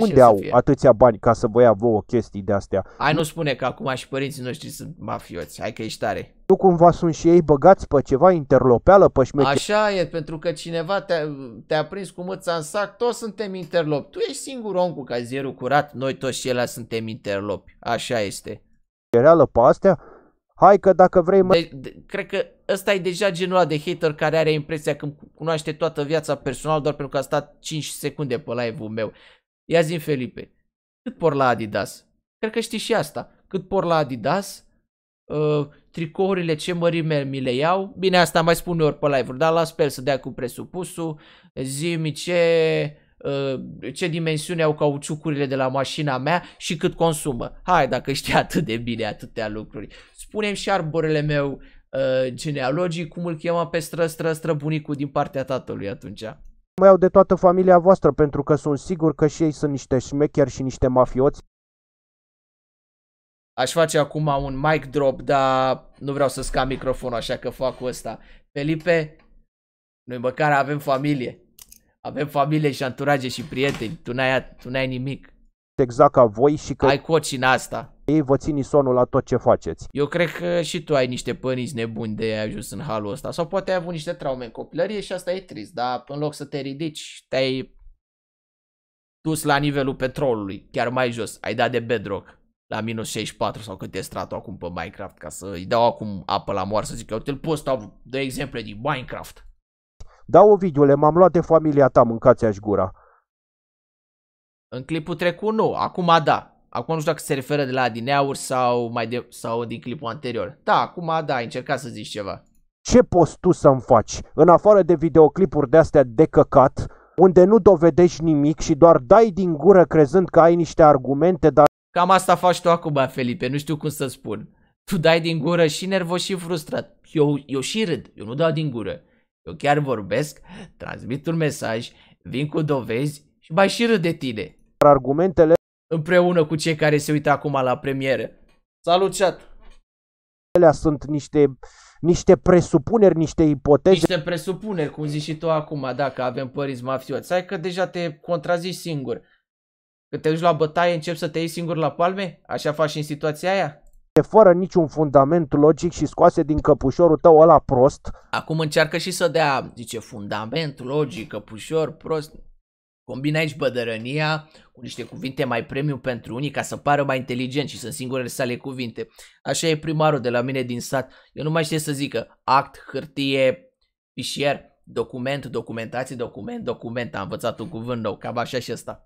Unde au atâția bani ca să vă ia vouă chestii de astea? Hai nu spune că acum și părinții noștri sunt mafioți, hai că ești tare. Nu cumva sunt și ei băgați pe ceva interlopeală, pe șmeche... Așa e, pentru că cineva te-a, te prins cu mâța în sac, toți suntem interlopi. Tu ești singur om cu cazierul curat, noi toți ceilalți suntem interlopi. Așa este. Cereală pe astea? Hai că dacă vrei mă... De, de, cred că ăsta e deja genul ăla de hater care are impresia că cunoaște toată viața personal doar pentru că a stat 5 secunde pe live-ul meu. Ia zi Felipe, cât por la Adidas? Cred că știi și asta. Cât por la Adidas? Uh, tricourile, ce mărime mi le iau? Bine, asta mai spun ori pe live-uri, dar las pe el să dea cu presupusul. Zimi ce... Uh, ce dimensiune au cauciucurile de la mașina mea și cât consumă. Hai, dacă știi atât de bine atâtea lucruri spunem și arborele meu uh, genealogic cum îl chema pe stră, stră, stră bunicul din partea tatălui atunci. Mă iau de toată familia voastră pentru că sunt sigur că și ei sunt niște șmecheri și niște mafioți. Aș face acum un mic drop, dar nu vreau să scam microfonul, așa că fac cu ăsta. Felipe, noi măcar avem familie. Avem familie și anturaje și prieteni. Tu n-ai, tu n-ai nimic. Exact ca voi și că... Ai cocina asta știi? Vă țin sonul la tot ce faceți. Eu cred că și tu ai niște părinți nebuni de ai ajuns în halul ăsta sau poate ai avut niște traume în copilărie și asta e trist, dar în loc să te ridici, te-ai dus la nivelul petrolului, chiar mai jos, ai dat de bedrock la minus 64 sau cât e stratul acum pe Minecraft ca să îi dau acum apă la moar să zic că uite-l poți de exemple din Minecraft. Da, videole, m-am luat de familia ta, mâncați-aș gura. În clipul trecut nu, acum da. Acum nu știu dacă se referă de la Adineauri sau, mai de, sau din clipul anterior. Da, acum da, ai încercat să zici ceva. Ce poți tu să-mi faci? În afară de videoclipuri de-astea de căcat, unde nu dovedești nimic și doar dai din gură crezând că ai niște argumente, dar... Cam asta faci tu acum, Felipe, nu știu cum să spun. Tu dai din gură și nervos și frustrat. Eu, eu și râd, eu nu dau din gură. Eu chiar vorbesc, transmit un mesaj, vin cu dovezi și mai și râd de tine. Argumentele împreună cu cei care se uită acum la premiere. Salut chat! Ele sunt niște, niște presupuneri, niște ipoteze. Niște presupuneri, cum zici și tu acum, dacă avem părinți mafioți. Hai că deja te contrazici singur. Când te duci la bătaie, începi să te iei singur la palme? Așa faci și în situația aia? E fără niciun fundament logic și scoase din căpușorul tău ăla prost. Acum încearcă și să dea, zice, fundament logic, căpușor prost. Combina aici bădărănia cu niște cuvinte mai premium pentru unii ca să pară mai inteligent și sunt singurele sale cuvinte. Așa e primarul de la mine din sat. Eu nu mai știu să zică act, hârtie, fișier, document, documentație, document, document. Am învățat un cuvânt nou, cam așa și ăsta.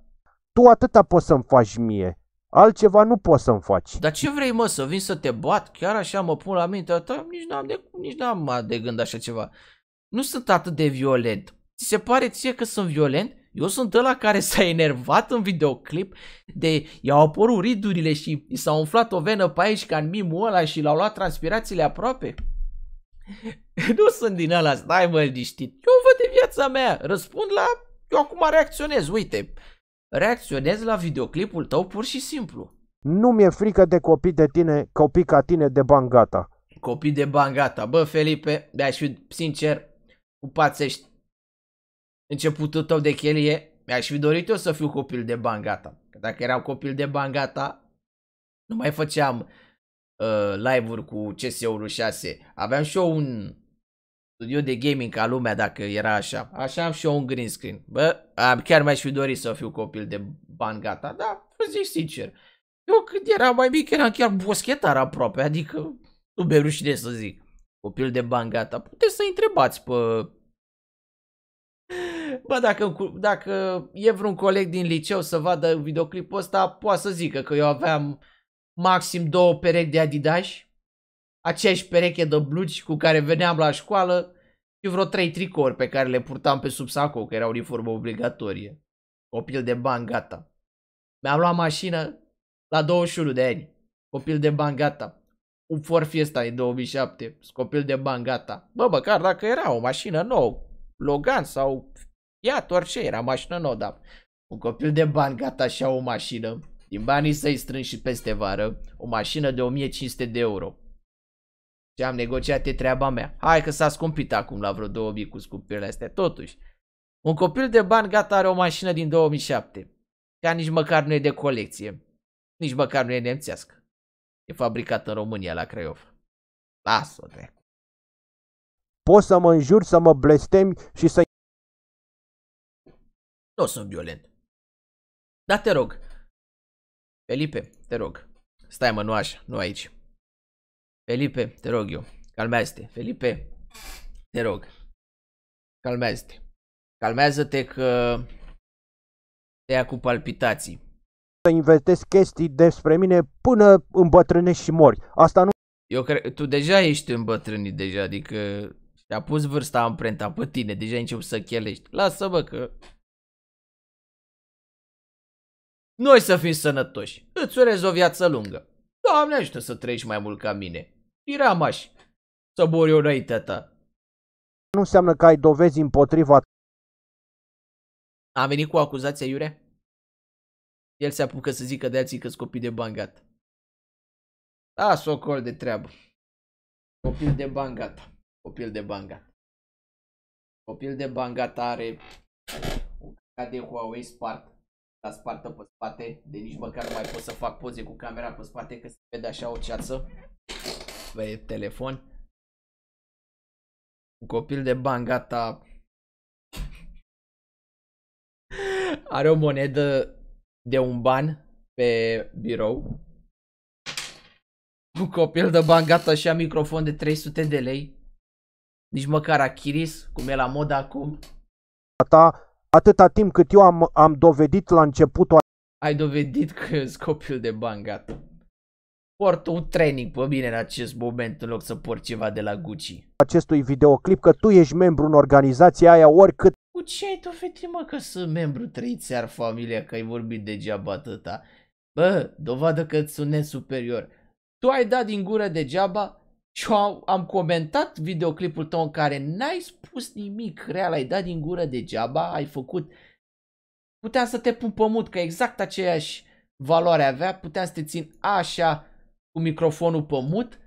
Tu atâta poți să-mi faci mie. Altceva nu poți să-mi faci. Dar ce vrei, mă, să vin să te bat? Chiar așa mă pun la mintea ta? Nici n-am de, nici n-am de gând așa ceva. Nu sunt atât de violent. Ți se pare ție că sunt violent? Eu sunt ăla care s-a enervat în videoclip de i-au apărut ridurile și i s-a umflat o venă pe aici ca în mimul ăla și l-au luat transpirațiile aproape. Nu sunt din ăla, stai mă liniștit. Eu văd de viața mea, răspund la... Eu acum reacționez, uite. Reacționez la videoclipul tău pur și simplu. Nu mi-e frică de copii de tine, copii ca tine de gata. Copii de gata. Bă, Felipe, de-aș fi sincer, cu pațești începutul tău de chelie, mi-aș fi dorit eu să fiu copil de bani, gata. Că dacă eram copil de bani, gata, nu mai făceam uh, live-uri cu CS-ul 6. Aveam și eu un studio de gaming ca lumea dacă era așa. Așa am și eu un green screen. Bă, am, chiar mi-aș fi dorit să fiu copil de bani, gata. Da, vă zic sincer. Eu când eram mai mic eram chiar boschetar aproape, adică nu mi rușine să zic. Copil de bani, gata. Puteți să întrebați pe Bă, dacă, dacă e vreun coleg din liceu să vadă videoclipul ăsta, poate să zică că eu aveam maxim două perechi de Adidas, aceeași pereche de blugi cu care veneam la școală și vreo trei tricouri pe care le purtam pe sub sacou, că era uniformă obligatorie. Copil de bani, gata. Mi-am luat mașină la 21 de ani. Copil de bani, gata. Un Ford Fiesta în 2007. Copil de bani, gata. Bă, măcar dacă era o mașină nouă, Logan sau Fiat, orice, era mașină nouă, dar un copil de bani gata așa o mașină, din banii săi strângi și peste vară, o mașină de 1500 de euro. Și am negociat e treaba mea. Hai că s-a scumpit acum la vreo 2000 cu scumpirile astea, totuși. Un copil de bani gata are o mașină din 2007. Ea nici măcar nu e de colecție. Nici măcar nu e nemțească. E fabricată în România, la Craiova. lasă dracu. Poți să mă înjuri, să mă blestemi și să... Nu sunt violent. Da, te rog. Felipe, te rog. Stai mă, nu așa, nu aici. Felipe, te rog eu. Calmează-te. Felipe, te rog. Calmează-te. Calmează-te că te ia cu palpitații. Să inventezi chestii despre mine până îmbătrânești și mori. Asta nu... Eu cred... Tu deja ești îmbătrânit deja, adică și-a pus vârsta amprenta pe tine, deja încep să chelești. Lasă-mă că... Noi să fim sănătoși, îți urez o viață lungă. Doamne ajută să trăiești mai mult ca mine. Piramaș, să mori eu înaintea ta. Nu înseamnă că ai dovezi împotriva Am venit cu acuzația, Iurea? El se apucă să zică de alții că copii de bangat. Las o de treabă. Copil de bangat. Copil de bangat. Copil de bangat are un cacat de Huawei spart. La spartă pe spate, de nici măcar nu mai pot să fac poze cu camera pe spate că se vede așa o ceață pe telefon. Un copil de ta are o monedă de un ban pe birou. Un copil de bangata și a microfon de 300 de lei nici măcar Achiris, cum e la mod acum. Ta, atâta timp cât eu am, am dovedit la început o... Ai dovedit că scopul de bani, gata. Port un training pe mine în acest moment în loc să port ceva de la Gucci. Acestui videoclip că tu ești membru în organizația aia oricât... Cu ce ai dovedit mă că sunt membru trăiți familia că ai vorbit degeaba atâta? Bă, dovadă că îți sunt superior. Tu ai dat din gură degeaba, și am, am comentat videoclipul tău în care n-ai spus nimic real, ai dat din gură degeaba, ai făcut... Puteam să te pun pământ, că exact aceeași valoare avea, puteam să te țin așa cu microfonul pământ,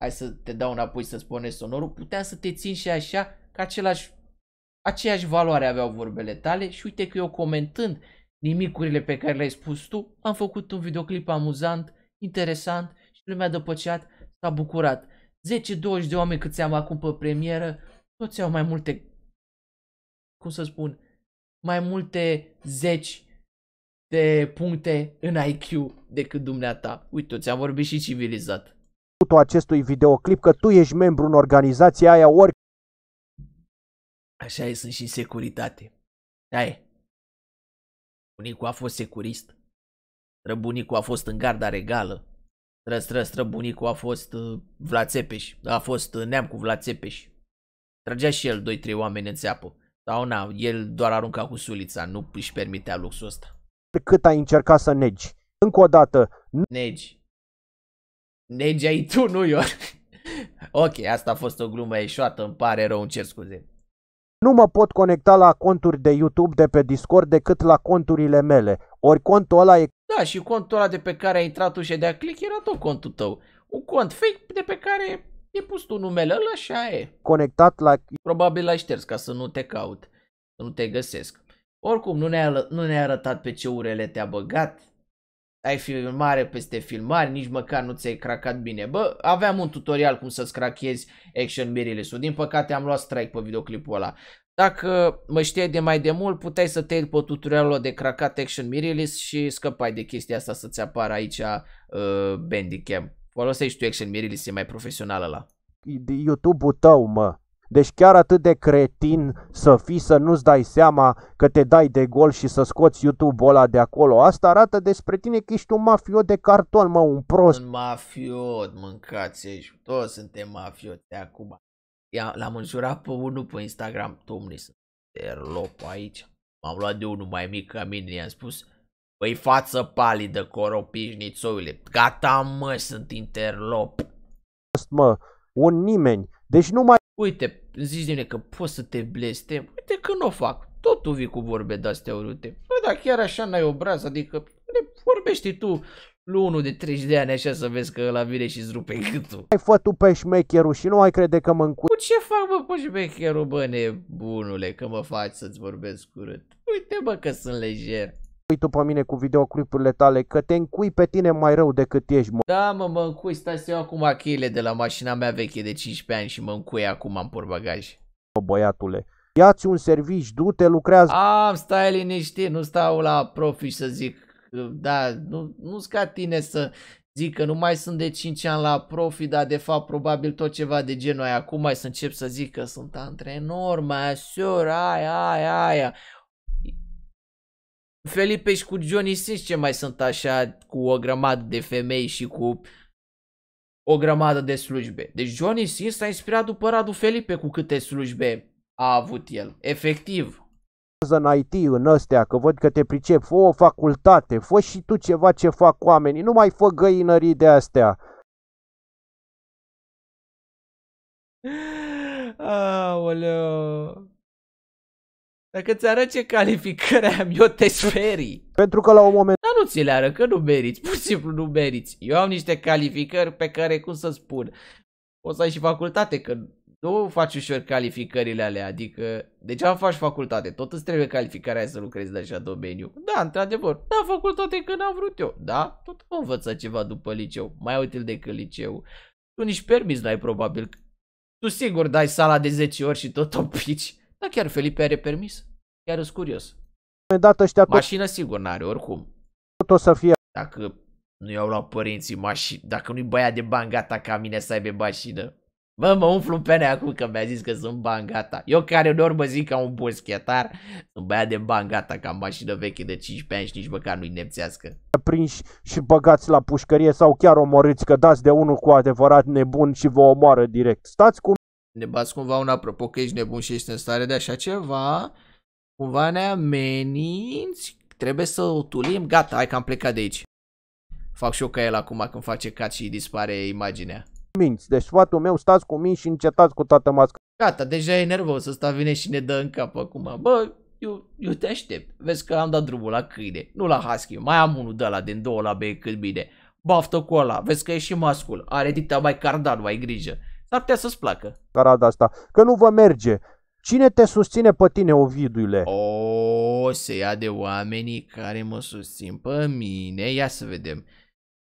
hai să te dau înapoi să spune sonorul, puteam să te țin și așa, că același, aceeași valoare aveau vorbele tale și uite că eu comentând nimicurile pe care le-ai spus tu, am făcut un videoclip amuzant, interesant și lumea după chat s-a bucurat. 10-20 de oameni câți am acum pe premieră, toți au mai multe, cum să spun, mai multe zeci de puncte în IQ decât dumneata. Uite, toți am vorbit și civilizat. acestui videoclip că tu ești membru în organizația aia ori... Așa e, sunt și în securitate. Da e. Bunicu a fost securist. Răbunicu a fost în garda regală. Stră, stră, stră, bunicul a fost uh, Vlad Țepeș, a fost uh, neam cu Vlad Țepeș. Trăgea și el 2-3 oameni în țeapă. Sau na, el doar arunca cu sulița, nu își permitea luxul ăsta. Cât ai încercat să negi? Încă o dată... Negi. Negi ai tu, nu eu. ok, asta a fost o glumă eșoată, îmi pare rău, îmi cer scuze. Nu mă pot conecta la conturi de YouTube de pe Discord decât la conturile mele. Ori contul ăla e da, și contul ăla de pe care ai intrat tu și de click era tot contul tău. Un cont fake de pe care e pus tu numele ăla și aia e. Conectat la... Probabil l-ai șters ca să nu te caut, să nu te găsesc. Oricum, nu ne-ai, nu ne-ai arătat pe ce urele te-a băgat. Ai filmare peste filmare, nici măcar nu ți-ai cracat bine. Bă, aveam un tutorial cum să-ți crachezi action mirile. Din păcate am luat strike pe videoclipul ăla. Dacă mă știai de mai demult, puteai să te pe tutorialul de cracat Action Mirilis și scăpai de chestia asta să-ți apară aici uh, Bandicam. Folosești tu Action Mirilis, e mai profesional la. YouTube-ul tău, mă. Deci chiar atât de cretin să fii, să nu-ți dai seama că te dai de gol și să scoți YouTube-ul ăla de acolo. Asta arată despre tine că ești un mafiot de carton, mă, un prost. Un mafiot, mâncați ești. Toți suntem mafioți acum l-am înjurat pe unul pe Instagram, Tomlis, sunt erlop aici. M-am luat de unul mai mic ca mine, i-am spus, păi față palidă, coropișnițoile, gata mă, sunt interlop. Mă, un nimeni, deci nu mai... Uite, zici de că poți să te bleste uite că nu o fac, tot tu vii cu vorbe de-astea urâte. Bă, dar chiar așa n-ai obraz, adică ne vorbești tu Lu unul de 30 de ani așa să vezi că la vine și rupe gâtul. Ai fă tu pe șmecherul și nu ai crede că mă încu... Cu ce fac mă pe șmecherul bă nebunule că mă faci să-ți vorbesc curat? Uite bă că sunt lejer. Uite tu pe mine cu videoclipurile tale că te încui pe tine mai rău decât ești mă. Da mă mă încui, stai să iau acum cheile de la mașina mea veche de 15 ani și mă încui acum în porbagaj. Bă băiatule. Ia-ți un servici, du-te, lucrează. Am, stai liniștit, nu stau la profi să zic da, nu, nu-s ca tine să zic că nu mai sunt de 5 ani la profi, dar de fapt probabil tot ceva de genul aia. Acum mai să încep să zic că sunt antrenor, masor, aia, aia, aia. Felipe și cu Johnny Sins ce mai sunt așa cu o grămadă de femei și cu o grămadă de slujbe. Deci Johnny Sins s-a inspirat după Radu Felipe cu câte slujbe a avut el. Efectiv, bază în IT, în astea, că văd că te pricep, fă o facultate, fă și tu ceva ce fac oamenii, nu mai fă găinării de astea. Aoleu. Dacă ți arăt ce calificări am eu, te sperii. Pentru că la un moment... Dar nu ți le arăt, că nu meriți, pur și simplu nu meriți. Eu am niște calificări pe care, cum să spun, o să ai și facultate, că nu faci ușor calificările alea, adică degeaba faci facultate, tot îți trebuie calificarea aia să lucrezi la așa domeniu. Da, într-adevăr, da, facultate că n-am vrut eu, da, tot am învățat ceva după liceu, mai util decât liceu. Tu nici permis n-ai probabil, tu sigur dai sala de 10 ori și tot o pici. Da, chiar Felipe are permis, chiar sunt curios. ăștia Mașina sigur n-are, oricum. Tot o să fie. Dacă nu i-au luat părinții mașini, dacă nu-i băia de bani gata ca mine să aibă mașină. Bă, mă umflu pe pene acum că mi-a zis că sunt bani gata. Eu care uneori mă zic ca un boschetar, sunt băiat de bani gata, ca mașină veche de 15 ani și nici măcar nu-i nepțească. Prinși și băgați la pușcărie sau chiar omorâți că dați de unul cu adevărat nebun și vă omoară direct. Stați cu... Ne bați cumva un apropo că ești nebun și ești în stare de așa ceva, cumva ne ameninți, trebuie să o tulim, gata, hai că am plecat de aici. Fac și eu ca el acum când face cat și dispare imaginea minți. Deci, sfatul meu, stați cu minți și încetați cu toată masca. Gata, deja e nervos, ăsta vine și ne dă în cap acum. Bă, eu, eu te aștept. Vezi că am dat drumul la câine, nu la husky. Mai am unul de la din două la B cât bine. Baftă cu ăla, vezi că e și mascul. Are dita mai cardan, mai grijă. S-ar putea să-ți placă. Carada asta, că nu vă merge. Cine te susține pe tine, Ovidule? O, se ia de oamenii care mă susțin pe mine. Ia să vedem.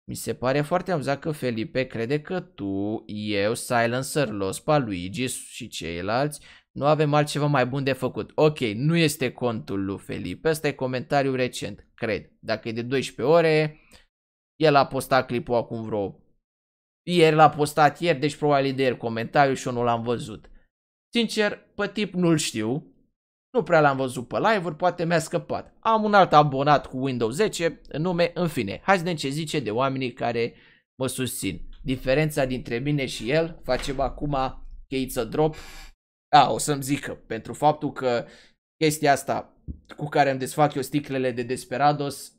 Mi se pare foarte amuzat că Felipe crede că tu, eu, Silencer, Lospa, Luigi și ceilalți nu avem altceva mai bun de făcut. Ok, nu este contul lui Felipe, ăsta e comentariu recent, cred. Dacă e de 12 ore, el a postat clipul acum vreo... Ieri l-a postat ieri, deci probabil de ieri comentariu și eu nu l-am văzut. Sincer, pe tip nu-l știu, nu prea l-am văzut pe live-uri, poate mi-a scăpat. Am un alt abonat cu Windows 10, nume, în fine. Hai să vedem ce zice de oamenii care mă susțin. Diferența dintre mine și el, facem acum cheiță drop. A, o să-mi zică, pentru faptul că chestia asta cu care îmi desfac eu sticlele de Desperados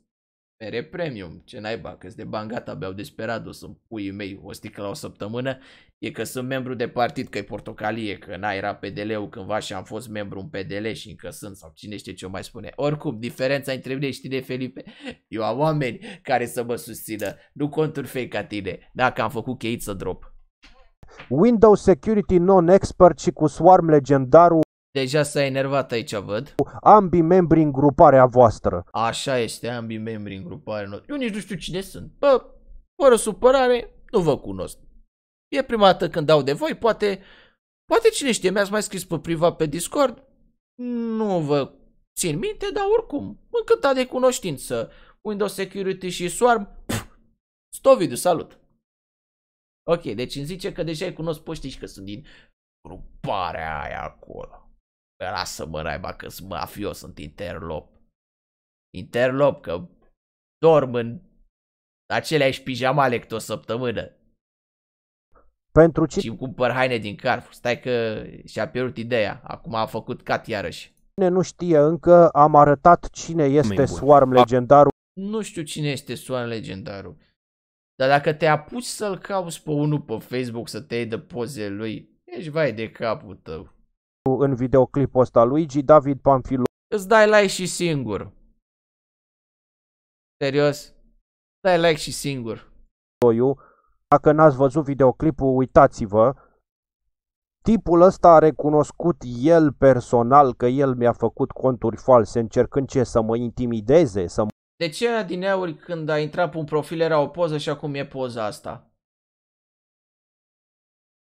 mere premium, ce naiba, că de bani gata, beau o să pui mei o sticlă la o săptămână, e că sunt membru de partid, că-i portocalie, că n-a era PDL-ul cândva și am fost membru în PDL și încă sunt, sau cine știe ce o mai spune. Oricum, diferența între mine și tine, Felipe, eu am oameni care să mă susțină, nu conturi fake ca tine, dacă am făcut cheiță drop. Windows Security Non-Expert și cu Swarm legendarul Deja s-a enervat aici, văd. Ambii membri în gruparea voastră. Așa este, ambii membri în gruparea noastră. Eu nici nu știu cine sunt. Bă, fără supărare, nu vă cunosc. E prima dată când dau de voi, poate, poate cine știe, mi-ați mai scris pe privat pe Discord. Nu vă țin minte, dar oricum, încântat de cunoștință. Windows Security și Swarm, Stovidu, salut! Ok, deci îmi zice că deja îi cunosc poștii și că sunt din gruparea aia acolo. Lasă-mă, raiba, că sunt mafios, sunt interlop. Interlop, că dorm în aceleași pijamale câte o săptămână. Pentru ce? Și cumpăr haine din Carrefour. Stai că și-a pierdut ideea. Acum a făcut cat iarăși. Cine nu știe încă, am arătat cine este Swarm legendarul. Nu știu cine este Swarm legendarul. Dar dacă te apuci să-l cauți pe unul pe Facebook să te iei de poze lui, ești vai de capul tău în videoclipul ăsta. Luigi David Panfilo. Îți dai like și singur. Serios? Dai like și singur. Dacă n-ați văzut videoclipul, uitați-vă. Tipul ăsta a recunoscut el personal că el mi-a făcut conturi false, încercând ce, să mă intimideze, să mă... De ce adineauri când a intrat pe un profil era o poză și acum e poza asta?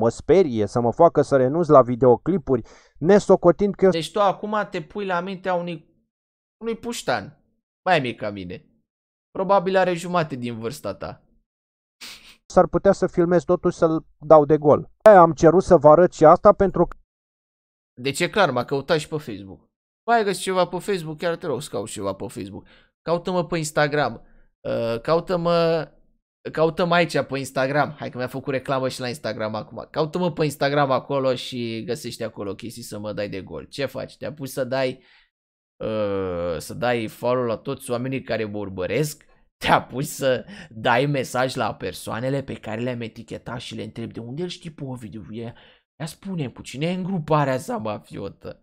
mă sperie, să mă facă să renunț la videoclipuri, nesocotind că eu... Deci tu acum te pui la mintea unui, unui puștan, mai mic ca mine. Probabil are jumate din vârsta ta. S-ar putea să filmez totuși să-l dau de gol. Aia am cerut să vă arăt și asta pentru că... Deci e clar, m-a căutat și pe Facebook. Mai păi, găsi ceva pe Facebook, chiar te rog să caut ceva pe Facebook. Caută-mă pe Instagram, uh, caută-mă Căutăm aici pe Instagram. Hai că mi-a făcut reclamă și la Instagram acum. caută pe Instagram acolo și găsești acolo chestii să mă dai de gol. Ce faci? Te-a pus să dai uh, să dai follow la toți oamenii care mă urmăresc? Te-a pus să dai mesaj la persoanele pe care le-am etichetat și le întreb de unde îl știi pe Ovidiu? E, ia spune cu cine e în gruparea sa mafiotă?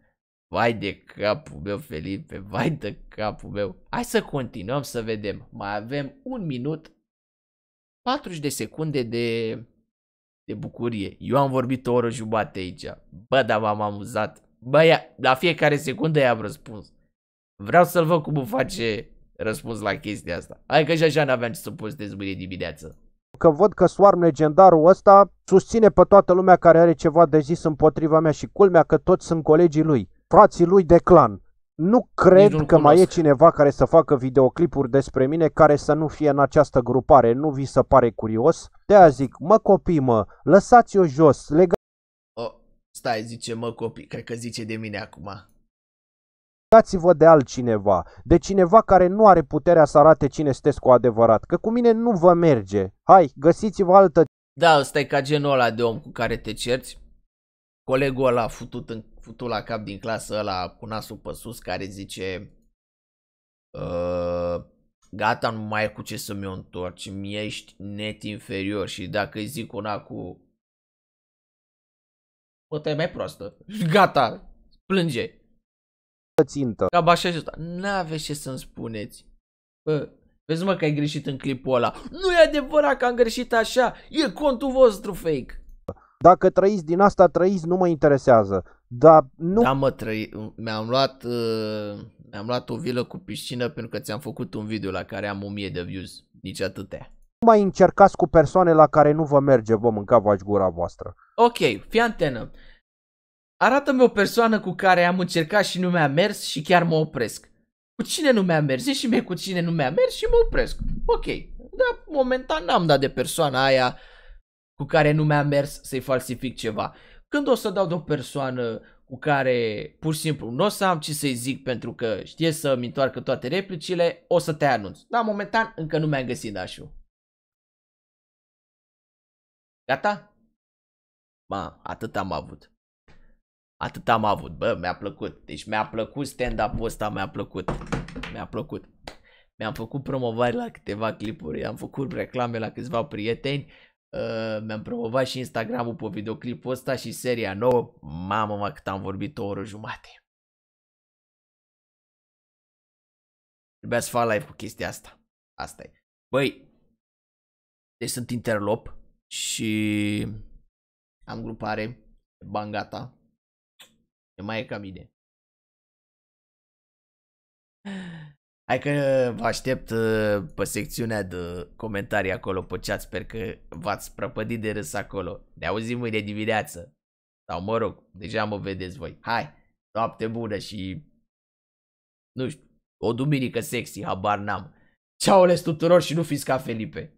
Vai de capul meu, Felipe, vai de capul meu. Hai să continuăm să vedem. Mai avem un minut 40 de secunde de, de bucurie. Eu am vorbit o oră jumate aici. Bă, dar m-am amuzat. Bă, ia, la fiecare secundă i-am răspuns. Vreau să-l văd cum face răspuns la chestia asta. Hai că și așa n-aveam ce să postez mâine dimineață. Că văd că Swarm legendarul ăsta susține pe toată lumea care are ceva de zis împotriva mea și culmea că toți sunt colegii lui, frații lui de clan. Nu cred nu că cunosc. mai e cineva care să facă videoclipuri despre mine care să nu fie în această grupare. Nu vi se pare curios? de a zic, mă copii mă, lăsați-o jos, legați... Oh, stai, zice mă copii, cred că zice de mine acum. Legați-vă de altcineva, de cineva care nu are puterea să arate cine sunteți cu adevărat, că cu mine nu vă merge. Hai, găsiți-vă altă... Da, stai ca genul ăla de om cu care te cerți, colegul ăla a futut în futul la cap din clasă ăla cu nasul pe sus care zice ă, gata, nu mai e cu ce să mi-o întorci, mi ești net inferior și dacă îi zic una cu Bă, e mai proastă. Gata, plânge. Țintă. ca așa și N-aveți ce să-mi spuneți. Bă, vezi mă că ai greșit în clipul ăla. Nu e adevărat că am greșit așa. E contul vostru fake. Dacă trăiți din asta, trăiți, nu mă interesează. Dar nu... Da, mă, trăi... mi-am luat, uh... mi-am luat o vilă cu piscină pentru că ți-am făcut un video la care am 1000 de views. Nici atâtea. Nu mai încercați cu persoane la care nu vă merge, vă mânca vaci gura voastră. Ok, fii antenă. Arată-mi o persoană cu care am încercat și nu mi-a mers și chiar mă opresc. Cu cine nu mi-a mers? și mie cu cine nu mi-a mers și mă opresc. Ok, dar momentan n-am dat de persoana aia cu care nu mi-a mers să-i falsific ceva. Când o să dau de o persoană cu care pur și simplu nu o să am ce să-i zic pentru că știe să-mi întoarcă toate replicile, o să te anunț. Dar momentan încă nu mi-am găsit nașul. Gata? Ma, atât am avut. Atât am avut, bă, mi-a plăcut. Deci mi-a plăcut stand-up-ul ăsta, mi-a plăcut. Mi-a plăcut. Mi-am făcut promovare la câteva clipuri, am făcut reclame la câțiva prieteni Uh, mi-am promovat și Instagram-ul pe videoclipul ăsta și seria nouă. Mamă, mă, cât am vorbit o oră jumate. Trebuia să fac live cu chestia asta. Asta e. Băi, deci sunt interlop și am grupare, bani gata. e mai e ca mine. Hai că vă aștept uh, pe secțiunea de comentarii acolo pe chat. Sper că v-ați prăpădit de râs acolo. Ne auzim mâine dimineață. Sau mă rog, deja mă vedeți voi. Hai, noapte bună și... Nu știu, o duminică sexy, habar n-am. Ceau les tuturor și nu fiți ca Felipe.